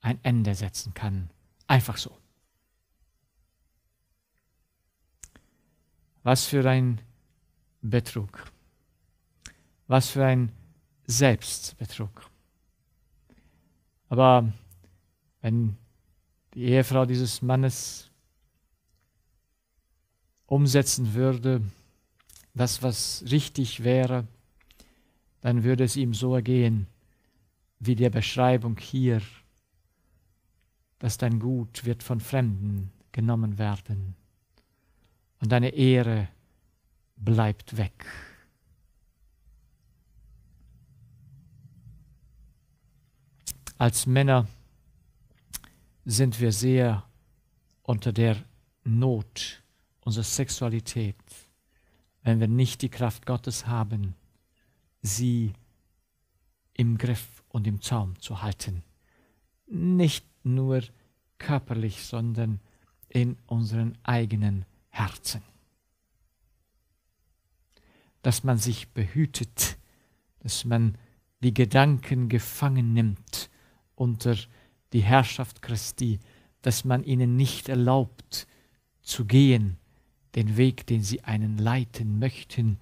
ein Ende setzen kann. Einfach so. Was für ein Betrug. Was für ein Selbstbetrug. Aber wenn die Ehefrau dieses Mannes umsetzen würde, das, was richtig wäre, dann würde es ihm so ergehen, wie der Beschreibung hier, dass dein Gut wird von Fremden genommen werden und deine Ehre bleibt weg. Als Männer sind wir sehr unter der Not unserer Sexualität, wenn wir nicht die Kraft Gottes haben, sie im Griff und im Zaum zu halten. Nicht nur körperlich, sondern in unseren eigenen Herzen. Dass man sich behütet, dass man die Gedanken gefangen nimmt unter die Herrschaft Christi, dass man ihnen nicht erlaubt zu gehen, den Weg, den sie einen leiten möchten,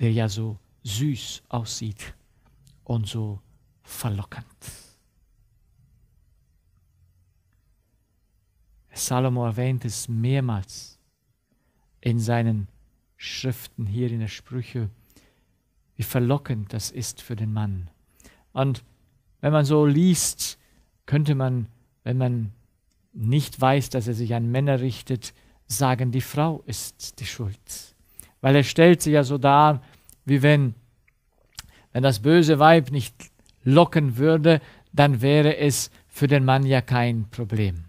der ja so süß aussieht und so verlockend. Salomo erwähnt es mehrmals in seinen Schriften hier in der Sprüche, wie verlockend das ist für den Mann. Und wenn man so liest, könnte man, wenn man nicht weiß, dass er sich an Männer richtet, sagen, die Frau ist die Schuld. Weil er stellt sich ja so dar, wie wenn, wenn das böse Weib nicht locken würde, dann wäre es für den Mann ja kein Problem.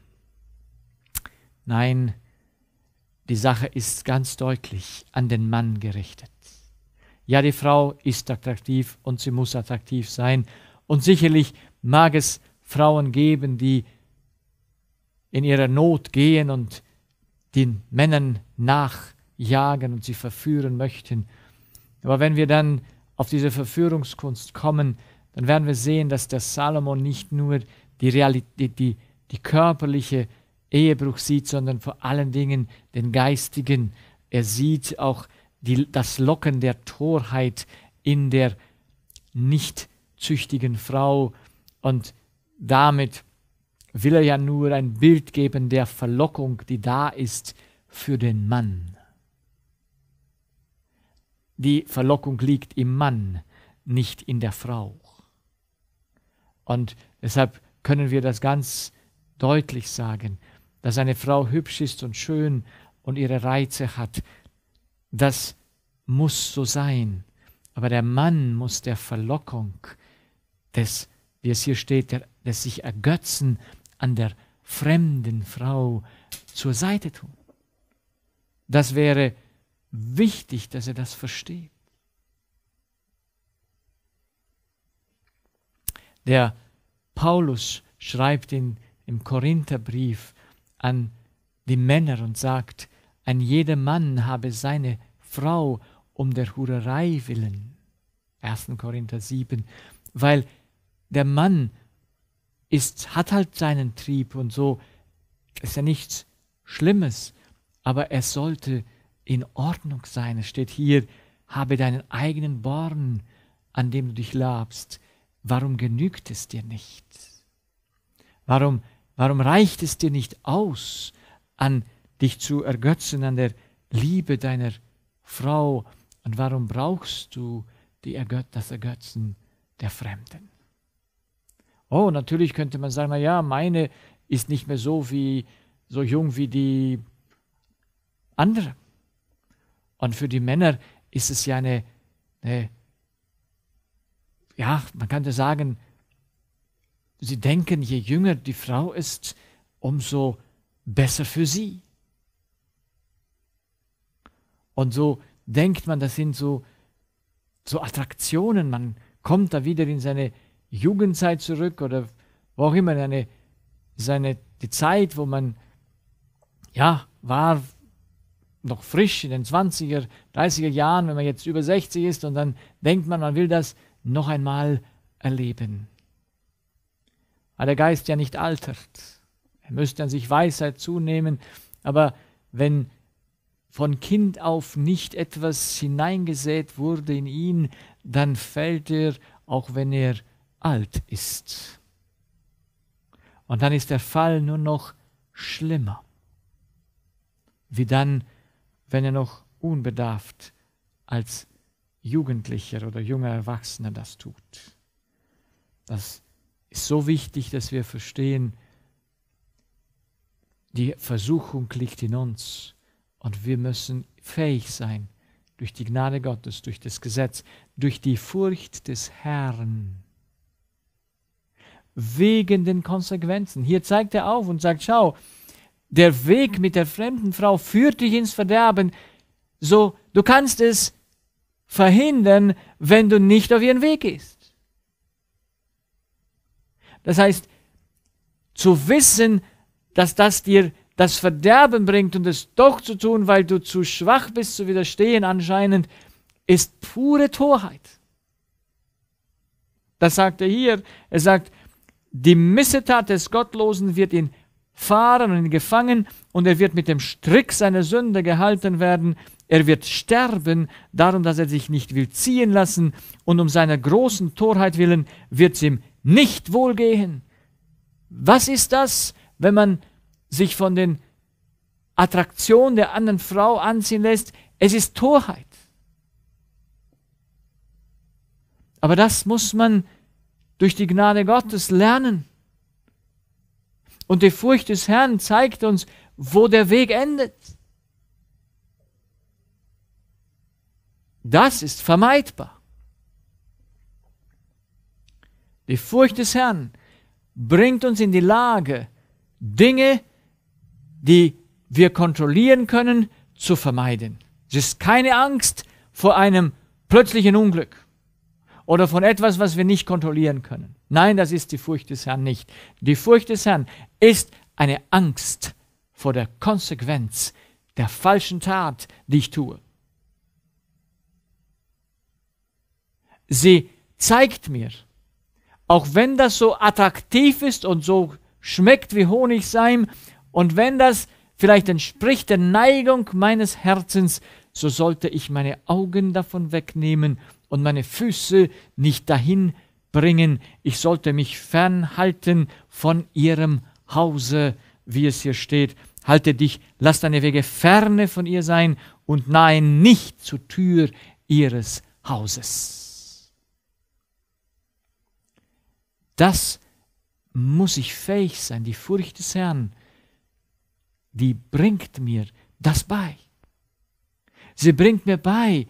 Nein, die Sache ist ganz deutlich an den Mann gerichtet. Ja, die Frau ist attraktiv und sie muss attraktiv sein, und sicherlich mag es Frauen geben, die in ihrer Not gehen und den Männern nachjagen und sie verführen möchten. Aber wenn wir dann auf diese Verführungskunst kommen, dann werden wir sehen, dass der Salomon nicht nur die, Realität, die, die körperliche Ehebruch sieht, sondern vor allen Dingen den geistigen. Er sieht auch die, das Locken der Torheit in der nicht habsüchtigen Frau. Und damit will er ja nur ein Bild geben der Verlockung, die da ist für den Mann. Die Verlockung liegt im Mann, nicht in der Frau. Und deshalb können wir das ganz deutlich sagen, dass eine Frau hübsch ist und schön und ihre Reize hat. Das muss so sein. Aber der Mann muss der Verlockung, des, wie es hier steht, der, des sich ergötzen an der fremden Frau zur Seite tun. Das wäre wichtig, dass er das versteht. Der Paulus schreibt in, im Korintherbrief an die Männer und sagt, ein jeder Mann habe seine Frau um der Hurerei willen. 1. Korinther 7, weil der Mann ist, hat halt seinen Trieb und so ist ja nichts Schlimmes, aber es sollte in Ordnung sein. Es steht hier, habe deinen eigenen Born, an dem du dich labst. Warum genügt es dir nicht? Warum, warum reicht es dir nicht aus, an dich zu ergötzen, an der Liebe deiner Frau? Und warum brauchst du die Ergöt das Ergötzen der Fremden? Oh, natürlich könnte man sagen, na ja, meine ist nicht mehr so wie so jung wie die andere. Und für die Männer ist es ja eine, eine ja, man könnte sagen, sie denken, je jünger die Frau ist, umso besser für sie. Und so denkt man, das sind so, so Attraktionen, man kommt da wieder in seine Jugendzeit zurück oder wo auch immer, eine, seine, die Zeit, wo man ja war noch frisch in den 20er, 30er Jahren, wenn man jetzt über 60 ist und dann denkt man, man will das noch einmal erleben. Weil der Geist ja nicht altert. Er müsste an sich Weisheit zunehmen, aber wenn von Kind auf nicht etwas hineingesät wurde in ihn, dann fällt er, auch wenn er alt ist. Und dann ist der Fall nur noch schlimmer, wie dann, wenn er noch unbedarft als Jugendlicher oder junger Erwachsener das tut. Das ist so wichtig, dass wir verstehen, die Versuchung liegt in uns und wir müssen fähig sein, durch die Gnade Gottes, durch das Gesetz, durch die Furcht des Herrn wegen den Konsequenzen. Hier zeigt er auf und sagt, schau, der Weg mit der fremden Frau führt dich ins Verderben. So, du kannst es verhindern, wenn du nicht auf ihren Weg gehst. Das heißt, zu wissen, dass das dir das Verderben bringt und es doch zu tun, weil du zu schwach bist zu widerstehen anscheinend, ist pure Torheit. Das sagt er hier. Er sagt, die Missetat des Gottlosen wird ihn fahren und ihn gefangen und er wird mit dem Strick seiner Sünde gehalten werden. Er wird sterben, darum, dass er sich nicht will ziehen lassen und um seiner großen Torheit willen wird es ihm nicht wohlgehen. Was ist das, wenn man sich von den Attraktionen der anderen Frau anziehen lässt? Es ist Torheit. Aber das muss man durch die Gnade Gottes lernen. Und die Furcht des Herrn zeigt uns, wo der Weg endet. Das ist vermeidbar. Die Furcht des Herrn bringt uns in die Lage, Dinge, die wir kontrollieren können, zu vermeiden. Es ist keine Angst vor einem plötzlichen Unglück oder von etwas, was wir nicht kontrollieren können. Nein, das ist die Furcht des Herrn nicht. Die Furcht des Herrn ist eine Angst vor der Konsequenz der falschen Tat, die ich tue. Sie zeigt mir, auch wenn das so attraktiv ist und so schmeckt wie Honigseim und wenn das vielleicht entspricht der Neigung meines Herzens, so sollte ich meine Augen davon wegnehmen und meine Füße nicht dahin bringen, ich sollte mich fernhalten von ihrem Hause, wie es hier steht. Halte dich, lass deine Wege ferne von ihr sein und nein, nicht zur Tür ihres Hauses. Das muss ich fähig sein, die Furcht des Herrn, die bringt mir das bei. Sie bringt mir bei,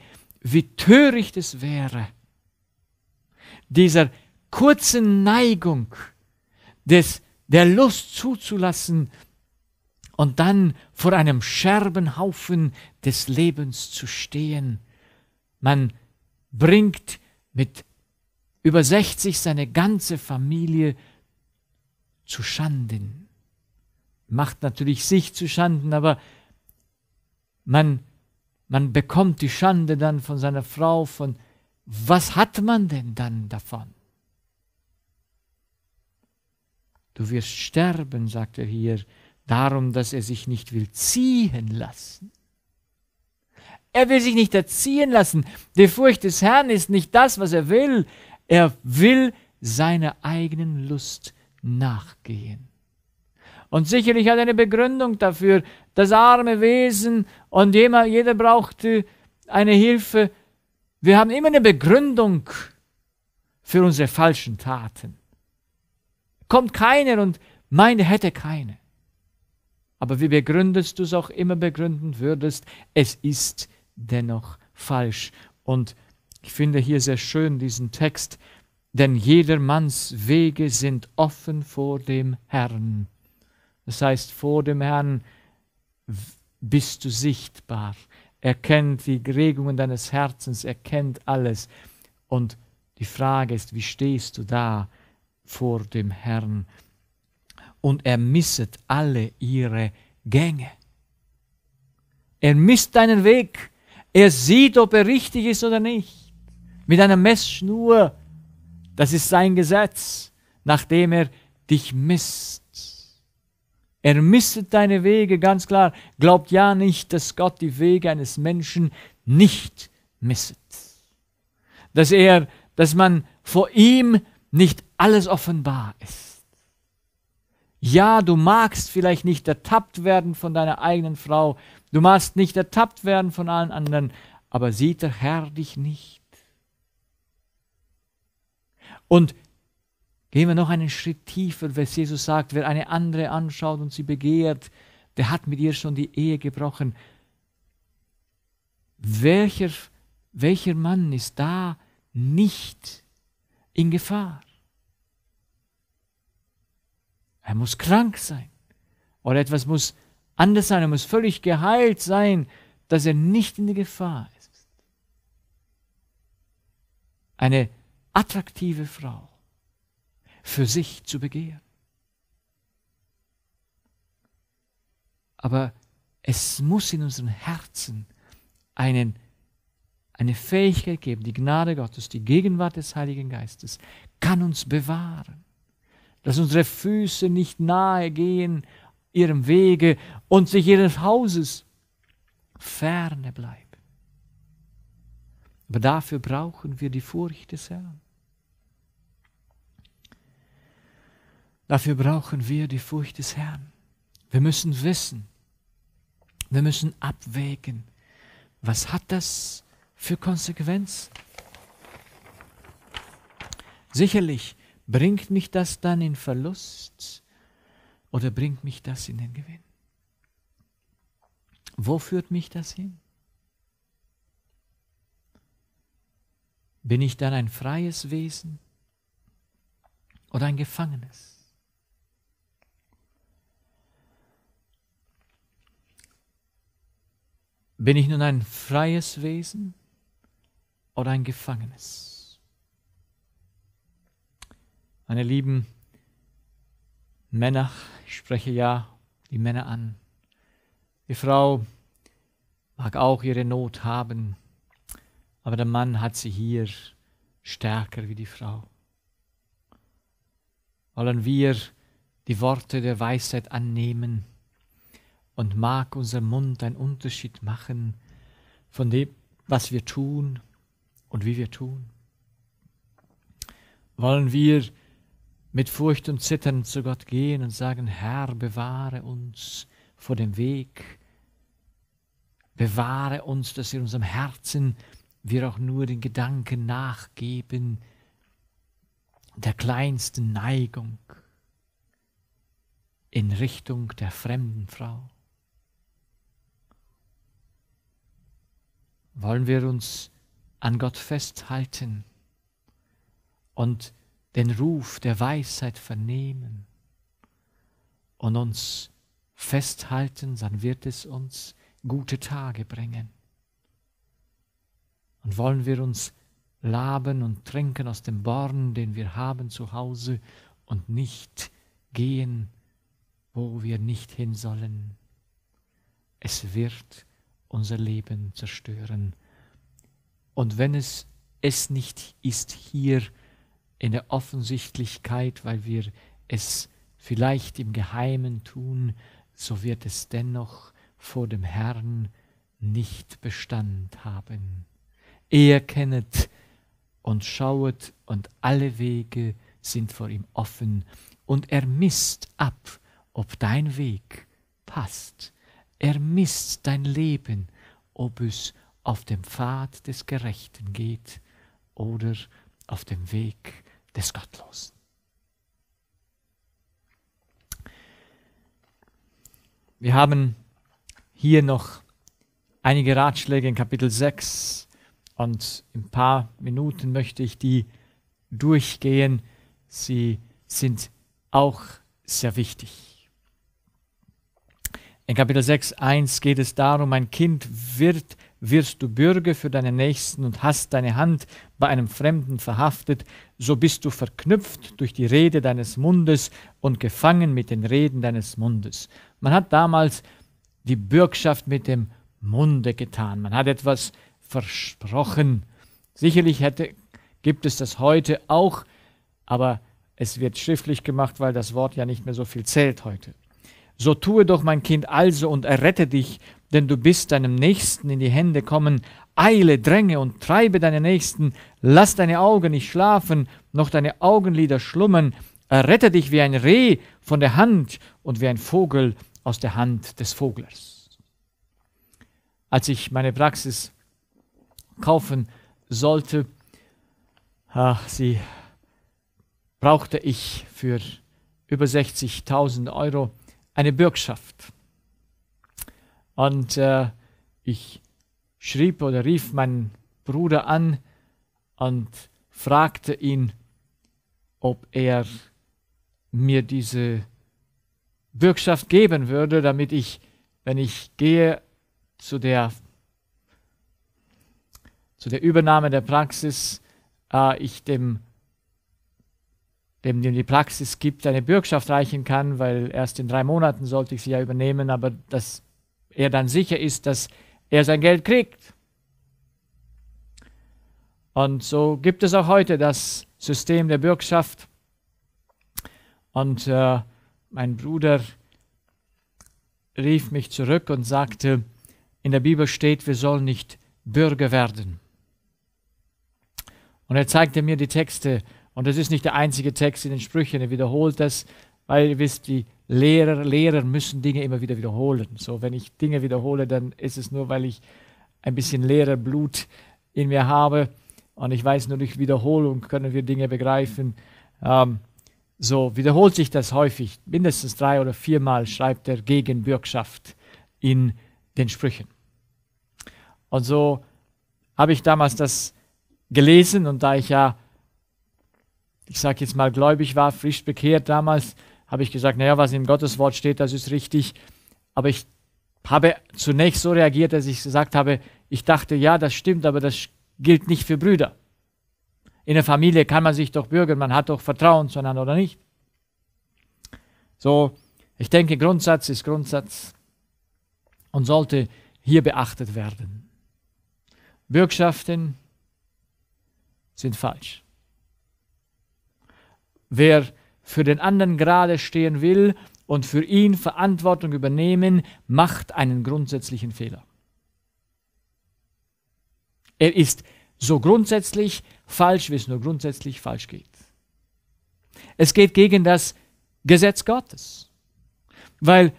wie töricht es wäre, dieser kurzen Neigung des, der Lust zuzulassen und dann vor einem Scherbenhaufen des Lebens zu stehen. Man bringt mit über 60 seine ganze Familie zu Schanden. Macht natürlich sich zu Schanden, aber man man bekommt die Schande dann von seiner Frau, von was hat man denn dann davon? Du wirst sterben, sagt er hier, darum, dass er sich nicht will ziehen lassen. Er will sich nicht erziehen lassen. Die Furcht des Herrn ist nicht das, was er will. Er will seiner eigenen Lust nachgehen. Und sicherlich hat er eine Begründung dafür. Das arme Wesen und jeder, jeder braucht eine Hilfe. Wir haben immer eine Begründung für unsere falschen Taten. Kommt keiner und meine hätte keine. Aber wie begründest du es auch immer begründen würdest, es ist dennoch falsch. Und ich finde hier sehr schön diesen Text, denn jedermanns Wege sind offen vor dem Herrn. Das heißt, vor dem Herrn bist du sichtbar. Er kennt die Regungen deines Herzens, er kennt alles. Und die Frage ist, wie stehst du da vor dem Herrn? Und er misset alle ihre Gänge. Er misst deinen Weg. Er sieht, ob er richtig ist oder nicht. Mit einer Messschnur. Das ist sein Gesetz, nachdem er dich misst. Er misset deine Wege ganz klar. Glaubt ja nicht, dass Gott die Wege eines Menschen nicht misset. Dass er, dass man vor ihm nicht alles offenbar ist. Ja, du magst vielleicht nicht ertappt werden von deiner eigenen Frau, du magst nicht ertappt werden von allen anderen, aber sieht der Herr dich nicht? Und Gehen wir noch einen Schritt tiefer, was Jesus sagt, wer eine andere anschaut und sie begehrt, der hat mit ihr schon die Ehe gebrochen. Welcher, welcher Mann ist da nicht in Gefahr? Er muss krank sein oder etwas muss anders sein, er muss völlig geheilt sein, dass er nicht in der Gefahr ist. Eine attraktive Frau für sich zu begehren. Aber es muss in unseren Herzen einen, eine Fähigkeit geben, die Gnade Gottes, die Gegenwart des Heiligen Geistes kann uns bewahren, dass unsere Füße nicht nahe gehen ihrem Wege und sich ihres Hauses ferne bleiben. Aber dafür brauchen wir die Furcht des Herrn. Dafür brauchen wir die Furcht des Herrn. Wir müssen wissen, wir müssen abwägen, was hat das für Konsequenz? Sicherlich bringt mich das dann in Verlust oder bringt mich das in den Gewinn? Wo führt mich das hin? Bin ich dann ein freies Wesen oder ein Gefangenes? Bin ich nun ein freies Wesen oder ein Gefangenes? Meine lieben Männer, ich spreche ja die Männer an. Die Frau mag auch ihre Not haben, aber der Mann hat sie hier stärker wie die Frau. Wollen wir die Worte der Weisheit annehmen? und mag unser Mund einen Unterschied machen von dem, was wir tun und wie wir tun? Wollen wir mit Furcht und Zittern zu Gott gehen und sagen, Herr, bewahre uns vor dem Weg, bewahre uns, dass in unserem Herzen wir auch nur den Gedanken nachgeben, der kleinsten Neigung in Richtung der fremden Frau. wollen wir uns an Gott festhalten und den Ruf der Weisheit vernehmen und uns festhalten, dann wird es uns gute Tage bringen. Und wollen wir uns laben und trinken aus dem Born, den wir haben zu Hause, und nicht gehen, wo wir nicht hin sollen. Es wird unser Leben zerstören. Und wenn es es nicht ist hier in der Offensichtlichkeit, weil wir es vielleicht im Geheimen tun, so wird es dennoch vor dem Herrn nicht Bestand haben. Er kennet und schauet, und alle Wege sind vor ihm offen, und er misst ab, ob dein Weg passt er misst dein Leben, ob es auf dem Pfad des Gerechten geht oder auf dem Weg des Gottlosen. Wir haben hier noch einige Ratschläge in Kapitel 6 und in ein paar Minuten möchte ich die durchgehen. Sie sind auch sehr wichtig. In Kapitel 6, 1 geht es darum, mein Kind wird, wirst du Bürger für deine Nächsten und hast deine Hand bei einem Fremden verhaftet, so bist du verknüpft durch die Rede deines Mundes und gefangen mit den Reden deines Mundes. Man hat damals die Bürgschaft mit dem Munde getan. Man hat etwas versprochen. Sicherlich hätte, gibt es das heute auch, aber es wird schriftlich gemacht, weil das Wort ja nicht mehr so viel zählt heute. So tue doch, mein Kind, also und errette dich, denn du bist deinem Nächsten in die Hände kommen. Eile, dränge und treibe deine Nächsten. Lass deine Augen nicht schlafen, noch deine Augenlider schlummern. Errette dich wie ein Reh von der Hand und wie ein Vogel aus der Hand des Voglers. Als ich meine Praxis kaufen sollte, ach, sie brauchte ich für über 60.000 Euro eine Bürgschaft. Und äh, ich schrieb oder rief meinen Bruder an und fragte ihn, ob er mir diese Bürgschaft geben würde, damit ich, wenn ich gehe zu der, zu der Übernahme der Praxis, äh, ich dem dem, dem die Praxis gibt, eine Bürgschaft reichen kann, weil erst in drei Monaten sollte ich sie ja übernehmen, aber dass er dann sicher ist, dass er sein Geld kriegt. Und so gibt es auch heute das System der Bürgschaft. Und äh, mein Bruder rief mich zurück und sagte, in der Bibel steht, wir sollen nicht Bürger werden. Und er zeigte mir die Texte und das ist nicht der einzige Text in den Sprüchen, er wiederholt das, weil ihr wisst, die Lehrer, Lehrer müssen Dinge immer wieder wiederholen. So, wenn ich Dinge wiederhole, dann ist es nur, weil ich ein bisschen Lehrerblut in mir habe. Und ich weiß, nur durch Wiederholung können wir Dinge begreifen. Ähm, so wiederholt sich das häufig. Mindestens drei oder viermal schreibt er gegen Bürgschaft in den Sprüchen. Und so habe ich damals das gelesen und da ich ja ich sage jetzt mal, gläubig war, frisch bekehrt damals, habe ich gesagt, naja, was im Gottes Wort steht, das ist richtig. Aber ich habe zunächst so reagiert, dass ich gesagt habe, ich dachte, ja, das stimmt, aber das gilt nicht für Brüder. In der Familie kann man sich doch bürgern, man hat doch Vertrauen zueinander oder nicht. So, ich denke, Grundsatz ist Grundsatz und sollte hier beachtet werden. Bürgschaften sind falsch. Wer für den anderen gerade stehen will und für ihn Verantwortung übernehmen, macht einen grundsätzlichen Fehler. Er ist so grundsätzlich falsch, wie es nur grundsätzlich falsch geht. Es geht gegen das Gesetz Gottes, weil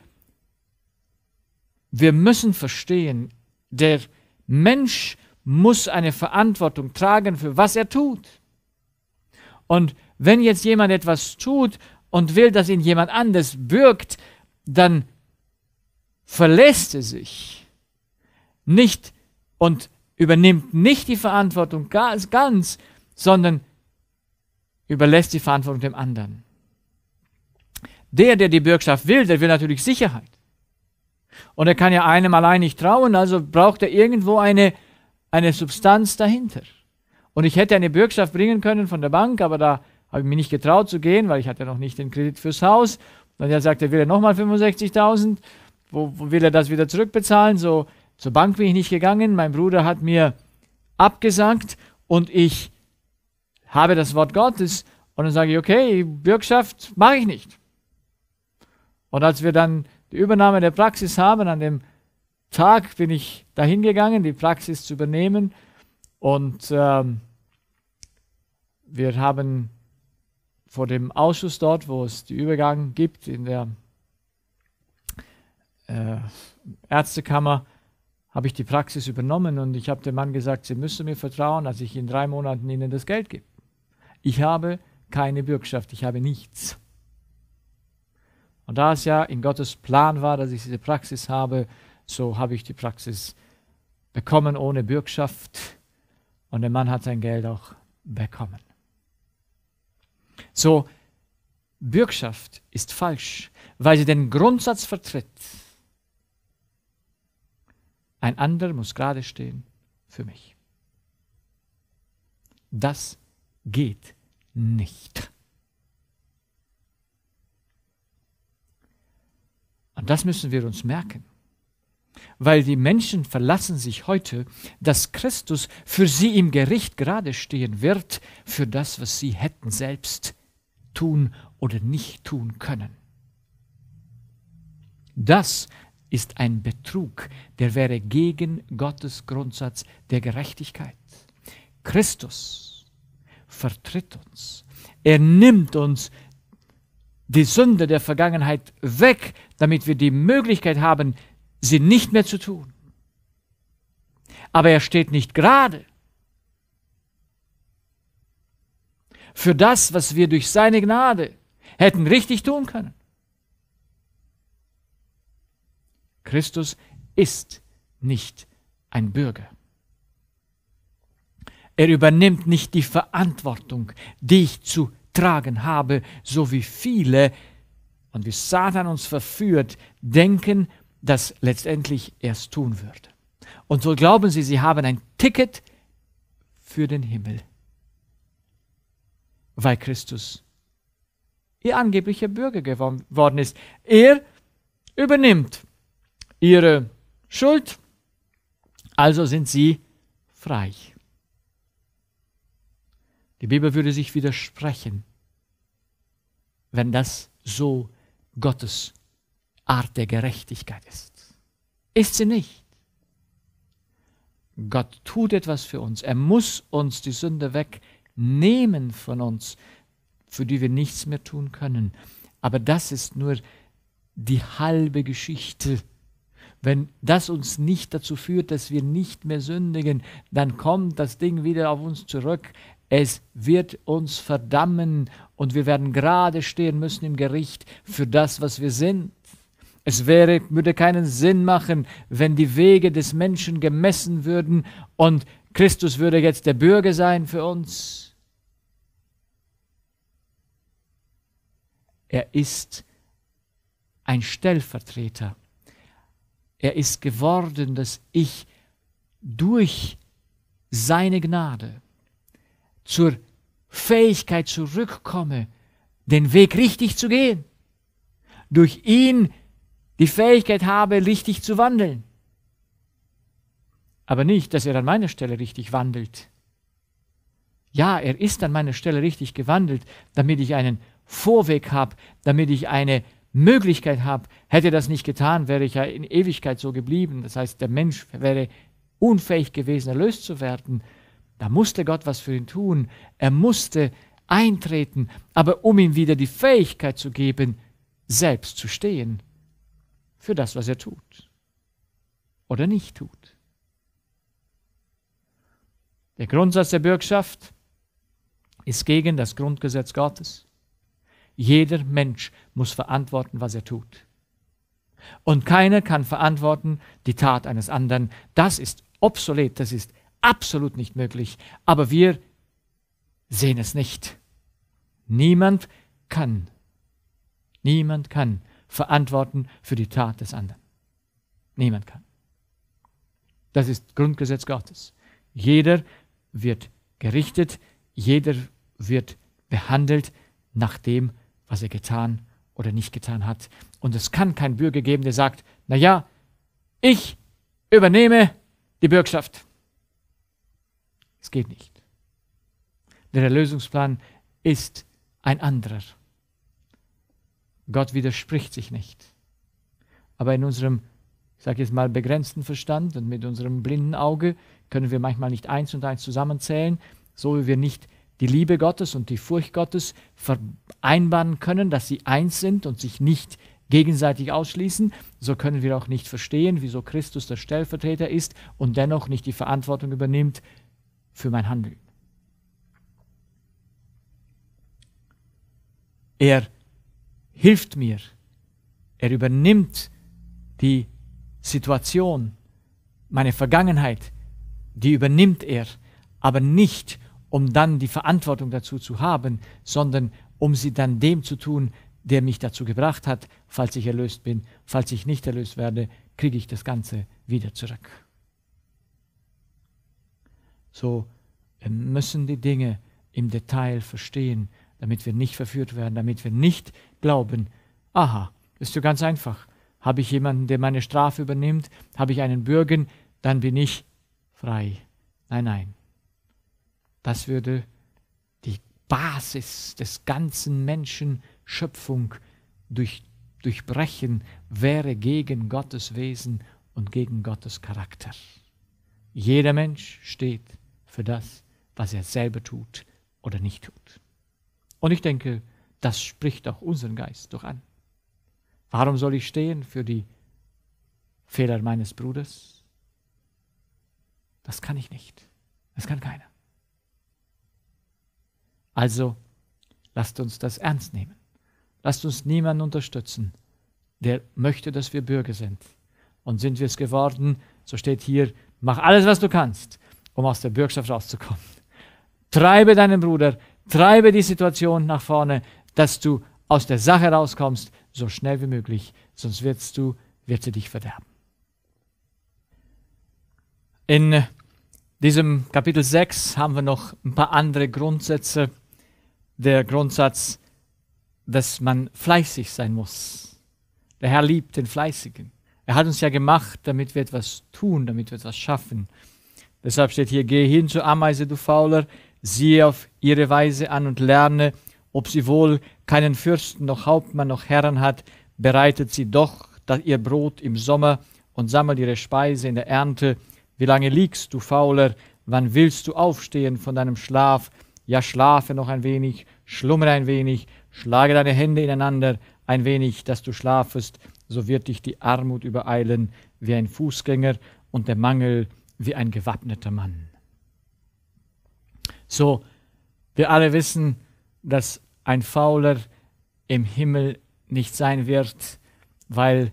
wir müssen verstehen, der Mensch muss eine Verantwortung tragen für was er tut. Und wenn jetzt jemand etwas tut und will, dass ihn jemand anders bürgt, dann verlässt er sich nicht und übernimmt nicht die Verantwortung ganz, sondern überlässt die Verantwortung dem anderen. Der, der die Bürgschaft will, der will natürlich Sicherheit. Und er kann ja einem allein nicht trauen, also braucht er irgendwo eine, eine Substanz dahinter. Und ich hätte eine Bürgschaft bringen können von der Bank, aber da habe ich mir nicht getraut zu gehen, weil ich hatte noch nicht den Kredit fürs Haus. Und dann sagt er, will er nochmal 65.000? Wo, wo will er das wieder zurückbezahlen? So, zur Bank bin ich nicht gegangen. Mein Bruder hat mir abgesagt und ich habe das Wort Gottes. Und dann sage ich, okay, Bürgschaft mache ich nicht. Und als wir dann die Übernahme der Praxis haben, an dem Tag bin ich dahin gegangen, die Praxis zu übernehmen. Und ähm, wir haben vor dem Ausschuss dort, wo es die Übergang gibt, in der äh, Ärztekammer, habe ich die Praxis übernommen und ich habe dem Mann gesagt, Sie müssen mir vertrauen, dass ich in drei Monaten Ihnen das Geld gebe. Ich habe keine Bürgschaft, ich habe nichts. Und da es ja in Gottes Plan war, dass ich diese Praxis habe, so habe ich die Praxis bekommen ohne Bürgschaft und der Mann hat sein Geld auch bekommen. So, Bürgschaft ist falsch, weil sie den Grundsatz vertritt. Ein anderer muss gerade stehen für mich. Das geht nicht. Und das müssen wir uns merken, weil die Menschen verlassen sich heute, dass Christus für sie im Gericht gerade stehen wird, für das, was sie hätten selbst tun oder nicht tun können. Das ist ein Betrug, der wäre gegen Gottes Grundsatz der Gerechtigkeit. Christus vertritt uns. Er nimmt uns die Sünde der Vergangenheit weg, damit wir die Möglichkeit haben, sie nicht mehr zu tun. Aber er steht nicht gerade. für das, was wir durch seine Gnade hätten richtig tun können. Christus ist nicht ein Bürger. Er übernimmt nicht die Verantwortung, die ich zu tragen habe, so wie viele, und wie Satan uns verführt, denken, dass letztendlich er es tun wird. Und so glauben sie, sie haben ein Ticket für den Himmel weil Christus ihr angeblicher Bürger geworden ist. Er übernimmt ihre Schuld, also sind sie frei. Die Bibel würde sich widersprechen, wenn das so Gottes Art der Gerechtigkeit ist. Ist sie nicht. Gott tut etwas für uns. Er muss uns die Sünde wegnehmen nehmen von uns, für die wir nichts mehr tun können. Aber das ist nur die halbe Geschichte. Wenn das uns nicht dazu führt, dass wir nicht mehr sündigen, dann kommt das Ding wieder auf uns zurück. Es wird uns verdammen und wir werden gerade stehen müssen im Gericht für das, was wir sind. Es wäre, würde keinen Sinn machen, wenn die Wege des Menschen gemessen würden und Christus würde jetzt der Bürger sein für uns Er ist ein Stellvertreter. Er ist geworden, dass ich durch seine Gnade zur Fähigkeit zurückkomme, den Weg richtig zu gehen. Durch ihn die Fähigkeit habe, richtig zu wandeln. Aber nicht, dass er an meiner Stelle richtig wandelt. Ja, er ist an meiner Stelle richtig gewandelt, damit ich einen Vorweg habe, damit ich eine Möglichkeit habe. Hätte das nicht getan, wäre ich ja in Ewigkeit so geblieben. Das heißt, der Mensch wäre unfähig gewesen, erlöst zu werden. Da musste Gott was für ihn tun. Er musste eintreten, aber um ihm wieder die Fähigkeit zu geben, selbst zu stehen für das, was er tut oder nicht tut. Der Grundsatz der Bürgschaft ist gegen das Grundgesetz Gottes. Jeder Mensch muss verantworten, was er tut. Und keiner kann verantworten die Tat eines anderen. Das ist obsolet, das ist absolut nicht möglich. Aber wir sehen es nicht. Niemand kann, niemand kann verantworten für die Tat des anderen. Niemand kann. Das ist Grundgesetz Gottes. Jeder wird gerichtet, jeder wird behandelt nach dem, was er getan oder nicht getan hat. Und es kann kein Bürger geben, der sagt, na ja, ich übernehme die Bürgschaft. Es geht nicht. Denn der Lösungsplan ist ein anderer. Gott widerspricht sich nicht. Aber in unserem, ich sage jetzt mal, begrenzten Verstand und mit unserem blinden Auge können wir manchmal nicht eins und eins zusammenzählen, so wie wir nicht die Liebe Gottes und die Furcht Gottes vereinbaren können, dass sie eins sind und sich nicht gegenseitig ausschließen, so können wir auch nicht verstehen, wieso Christus der Stellvertreter ist und dennoch nicht die Verantwortung übernimmt für mein Handeln. Er hilft mir, er übernimmt die Situation, meine Vergangenheit, die übernimmt er, aber nicht um dann die Verantwortung dazu zu haben, sondern um sie dann dem zu tun, der mich dazu gebracht hat, falls ich erlöst bin, falls ich nicht erlöst werde, kriege ich das Ganze wieder zurück. So äh, müssen die Dinge im Detail verstehen, damit wir nicht verführt werden, damit wir nicht glauben, aha, ist so ganz einfach. Habe ich jemanden, der meine Strafe übernimmt, habe ich einen Bürgen, dann bin ich frei. Nein, nein das würde die Basis des ganzen Menschen Schöpfung durch, durchbrechen, wäre gegen Gottes Wesen und gegen Gottes Charakter. Jeder Mensch steht für das, was er selber tut oder nicht tut. Und ich denke, das spricht auch unseren Geist doch an. Warum soll ich stehen für die Fehler meines Bruders? Das kann ich nicht. Das kann keiner. Also lasst uns das ernst nehmen. Lasst uns niemanden unterstützen, der möchte, dass wir Bürger sind. Und sind wir es geworden, so steht hier, mach alles, was du kannst, um aus der Bürgschaft rauszukommen. Treibe deinen Bruder, treibe die Situation nach vorne, dass du aus der Sache rauskommst, so schnell wie möglich, sonst wirst du, wird sie dich verderben. In diesem Kapitel 6 haben wir noch ein paar andere Grundsätze, der Grundsatz, dass man fleißig sein muss. Der Herr liebt den Fleißigen. Er hat uns ja gemacht, damit wir etwas tun, damit wir etwas schaffen. Deshalb steht hier, geh hin zur Ameise, du Fauler, siehe auf ihre Weise an und lerne, ob sie wohl keinen Fürsten noch Hauptmann noch Herren hat, bereitet sie doch ihr Brot im Sommer und sammelt ihre Speise in der Ernte. Wie lange liegst du, Fauler? Wann willst du aufstehen von deinem Schlaf? Ja, schlafe noch ein wenig, schlummere ein wenig, schlage deine Hände ineinander ein wenig, dass du schlafest, so wird dich die Armut übereilen wie ein Fußgänger und der Mangel wie ein gewappneter Mann. So, wir alle wissen, dass ein Fauler im Himmel nicht sein wird, weil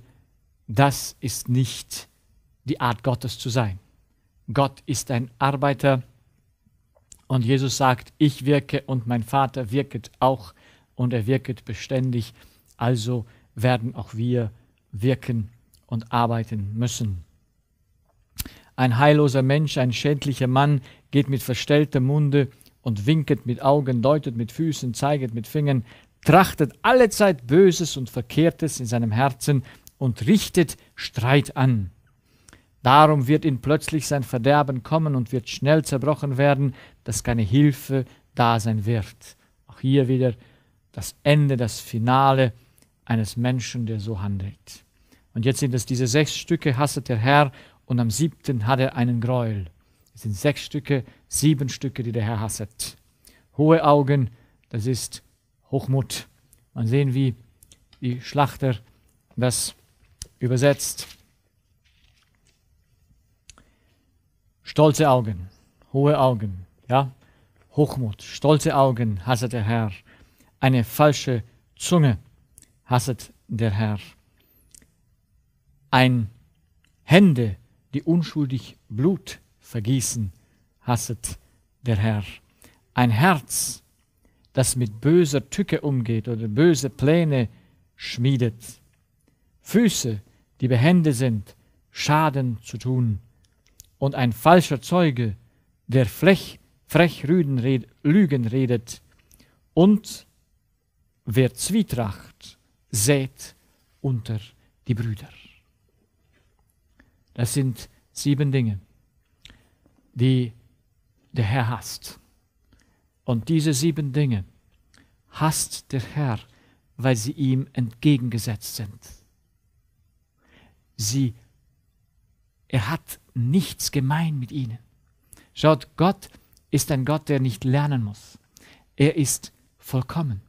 das ist nicht die Art Gottes zu sein. Gott ist ein Arbeiter, und Jesus sagt, ich wirke und mein Vater wirket auch und er wirket beständig. Also werden auch wir wirken und arbeiten müssen. Ein heilloser Mensch, ein schändlicher Mann geht mit verstelltem Munde und winket mit Augen, deutet mit Füßen, zeiget mit Fingern, trachtet allezeit Böses und Verkehrtes in seinem Herzen und richtet Streit an. Darum wird ihn plötzlich sein Verderben kommen und wird schnell zerbrochen werden, dass keine Hilfe da sein wird. Auch hier wieder das Ende, das Finale eines Menschen, der so handelt. Und jetzt sind es diese sechs Stücke, hasset der Herr, und am siebten hat er einen Gräuel. Es sind sechs Stücke, sieben Stücke, die der Herr hasset. Hohe Augen, das ist Hochmut. Man sehen, wie die Schlachter das übersetzt. Stolze Augen, hohe Augen. Ja? Hochmut, stolze Augen hasset der Herr. Eine falsche Zunge hasset der Herr. Ein Hände, die unschuldig Blut vergießen, hasset der Herr. Ein Herz, das mit böser Tücke umgeht oder böse Pläne schmiedet. Füße, die behende sind, Schaden zu tun. Und ein falscher Zeuge, der Flecht frech Rüden, Lügen redet und wer Zwietracht sät unter die Brüder. Das sind sieben Dinge, die der Herr hasst. Und diese sieben Dinge hasst der Herr, weil sie ihm entgegengesetzt sind. Sie, er hat nichts gemein mit ihnen. Schaut, Gott ist ein Gott, der nicht lernen muss. Er ist vollkommen.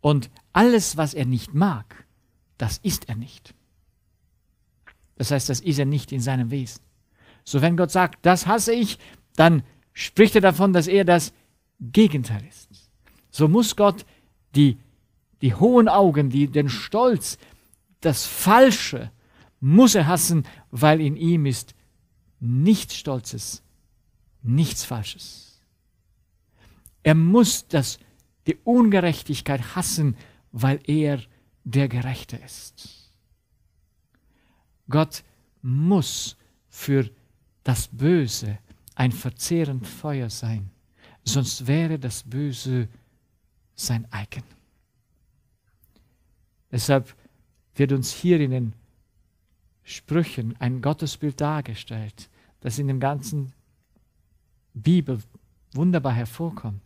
Und alles, was er nicht mag, das ist er nicht. Das heißt, das ist er nicht in seinem Wesen. So wenn Gott sagt, das hasse ich, dann spricht er davon, dass er das Gegenteil ist. So muss Gott die, die hohen Augen, die, den Stolz, das Falsche, muss er hassen, weil in ihm ist nichts Stolzes, nichts Falsches. Er muss das, die Ungerechtigkeit hassen, weil er der Gerechte ist. Gott muss für das Böse ein verzehrend Feuer sein, sonst wäre das Böse sein eigen. Deshalb wird uns hier in den Sprüchen ein Gottesbild dargestellt, das in dem ganzen Bibel wunderbar hervorkommt.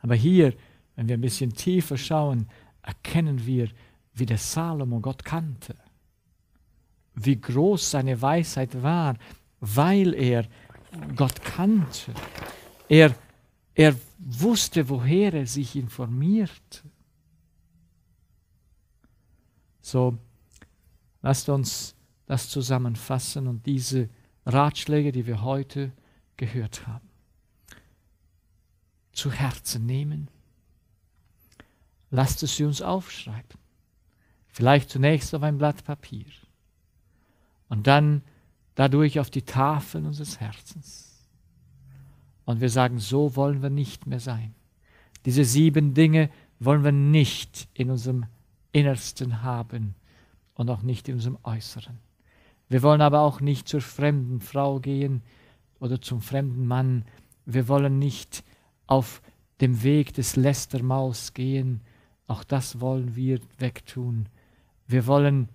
Aber hier, wenn wir ein bisschen tiefer schauen, erkennen wir, wie der Salomo Gott kannte, wie groß seine Weisheit war, weil er Gott kannte. Er, er wusste, woher er sich informierte. So, lasst uns das zusammenfassen und diese Ratschläge, die wir heute gehört haben, zu Herzen nehmen. Lasst es sie uns aufschreiben. Vielleicht zunächst auf ein Blatt Papier und dann dadurch auf die Tafeln unseres Herzens. Und wir sagen, so wollen wir nicht mehr sein. Diese sieben Dinge wollen wir nicht in unserem Innersten haben und auch nicht in unserem Äußeren. Wir wollen aber auch nicht zur fremden Frau gehen, oder zum fremden Mann. Wir wollen nicht auf dem Weg des Lästermaus gehen. Auch das wollen wir wegtun. Wir wollen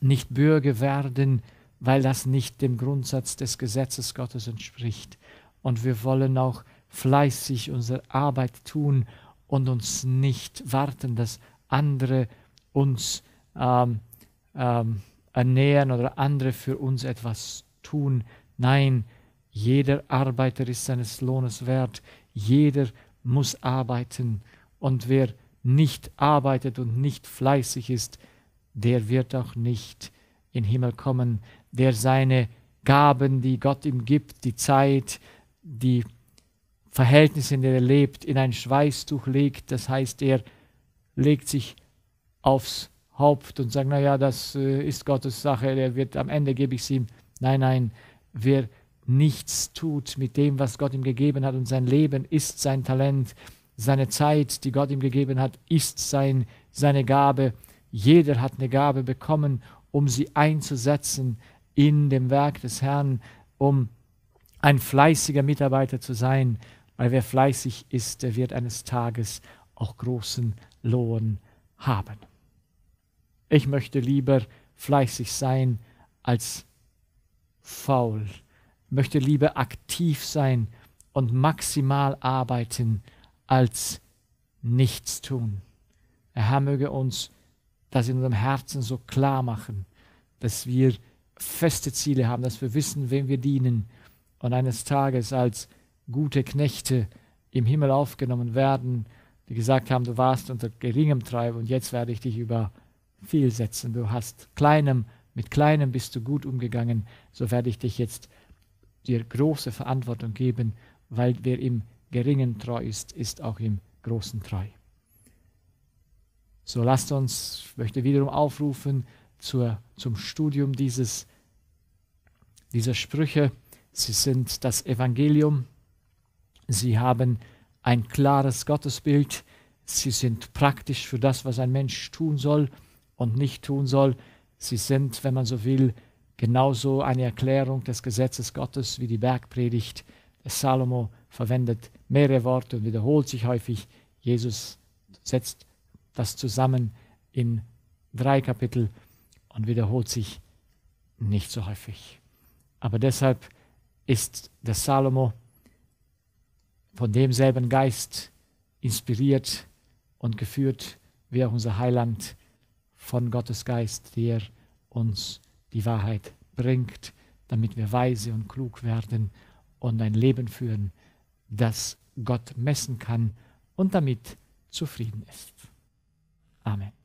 nicht Bürger werden, weil das nicht dem Grundsatz des Gesetzes Gottes entspricht. Und wir wollen auch fleißig unsere Arbeit tun und uns nicht warten, dass andere uns ähm, ähm, ernähren oder andere für uns etwas tun. Nein, wir jeder Arbeiter ist seines Lohnes wert. Jeder muss arbeiten. Und wer nicht arbeitet und nicht fleißig ist, der wird auch nicht in Himmel kommen. Der seine Gaben, die Gott ihm gibt, die Zeit, die Verhältnisse, in denen er lebt, in ein Schweißtuch legt. Das heißt, er legt sich aufs Haupt und sagt, naja, das äh, ist Gottes Sache, der wird am Ende gebe ich es ihm. Nein, nein, wer nichts tut mit dem, was Gott ihm gegeben hat. Und sein Leben ist sein Talent, seine Zeit, die Gott ihm gegeben hat, ist sein, seine Gabe. Jeder hat eine Gabe bekommen, um sie einzusetzen in dem Werk des Herrn, um ein fleißiger Mitarbeiter zu sein, weil wer fleißig ist, der wird eines Tages auch großen Lohn haben. Ich möchte lieber fleißig sein als faul möchte lieber aktiv sein und maximal arbeiten als nichts tun. Der Herr möge uns das in unserem Herzen so klar machen, dass wir feste Ziele haben, dass wir wissen, wem wir dienen und eines Tages als gute Knechte im Himmel aufgenommen werden, die gesagt haben, du warst unter geringem Treib und jetzt werde ich dich über viel setzen. Du hast kleinem, mit kleinem bist du gut umgegangen, so werde ich dich jetzt dir große Verantwortung geben, weil wer im Geringen treu ist, ist auch im Großen treu. So lasst uns, ich möchte wiederum aufrufen zur, zum Studium dieses, dieser Sprüche. Sie sind das Evangelium, sie haben ein klares Gottesbild, sie sind praktisch für das, was ein Mensch tun soll und nicht tun soll. Sie sind, wenn man so will, Genauso eine Erklärung des Gesetzes Gottes wie die Bergpredigt des Salomo verwendet mehrere Worte und wiederholt sich häufig. Jesus setzt das zusammen in drei Kapitel und wiederholt sich nicht so häufig. Aber deshalb ist der Salomo von demselben Geist inspiriert und geführt wie auch unser Heiland von Gottes Geist, der uns die Wahrheit bringt, damit wir weise und klug werden und ein Leben führen, das Gott messen kann und damit zufrieden ist. Amen.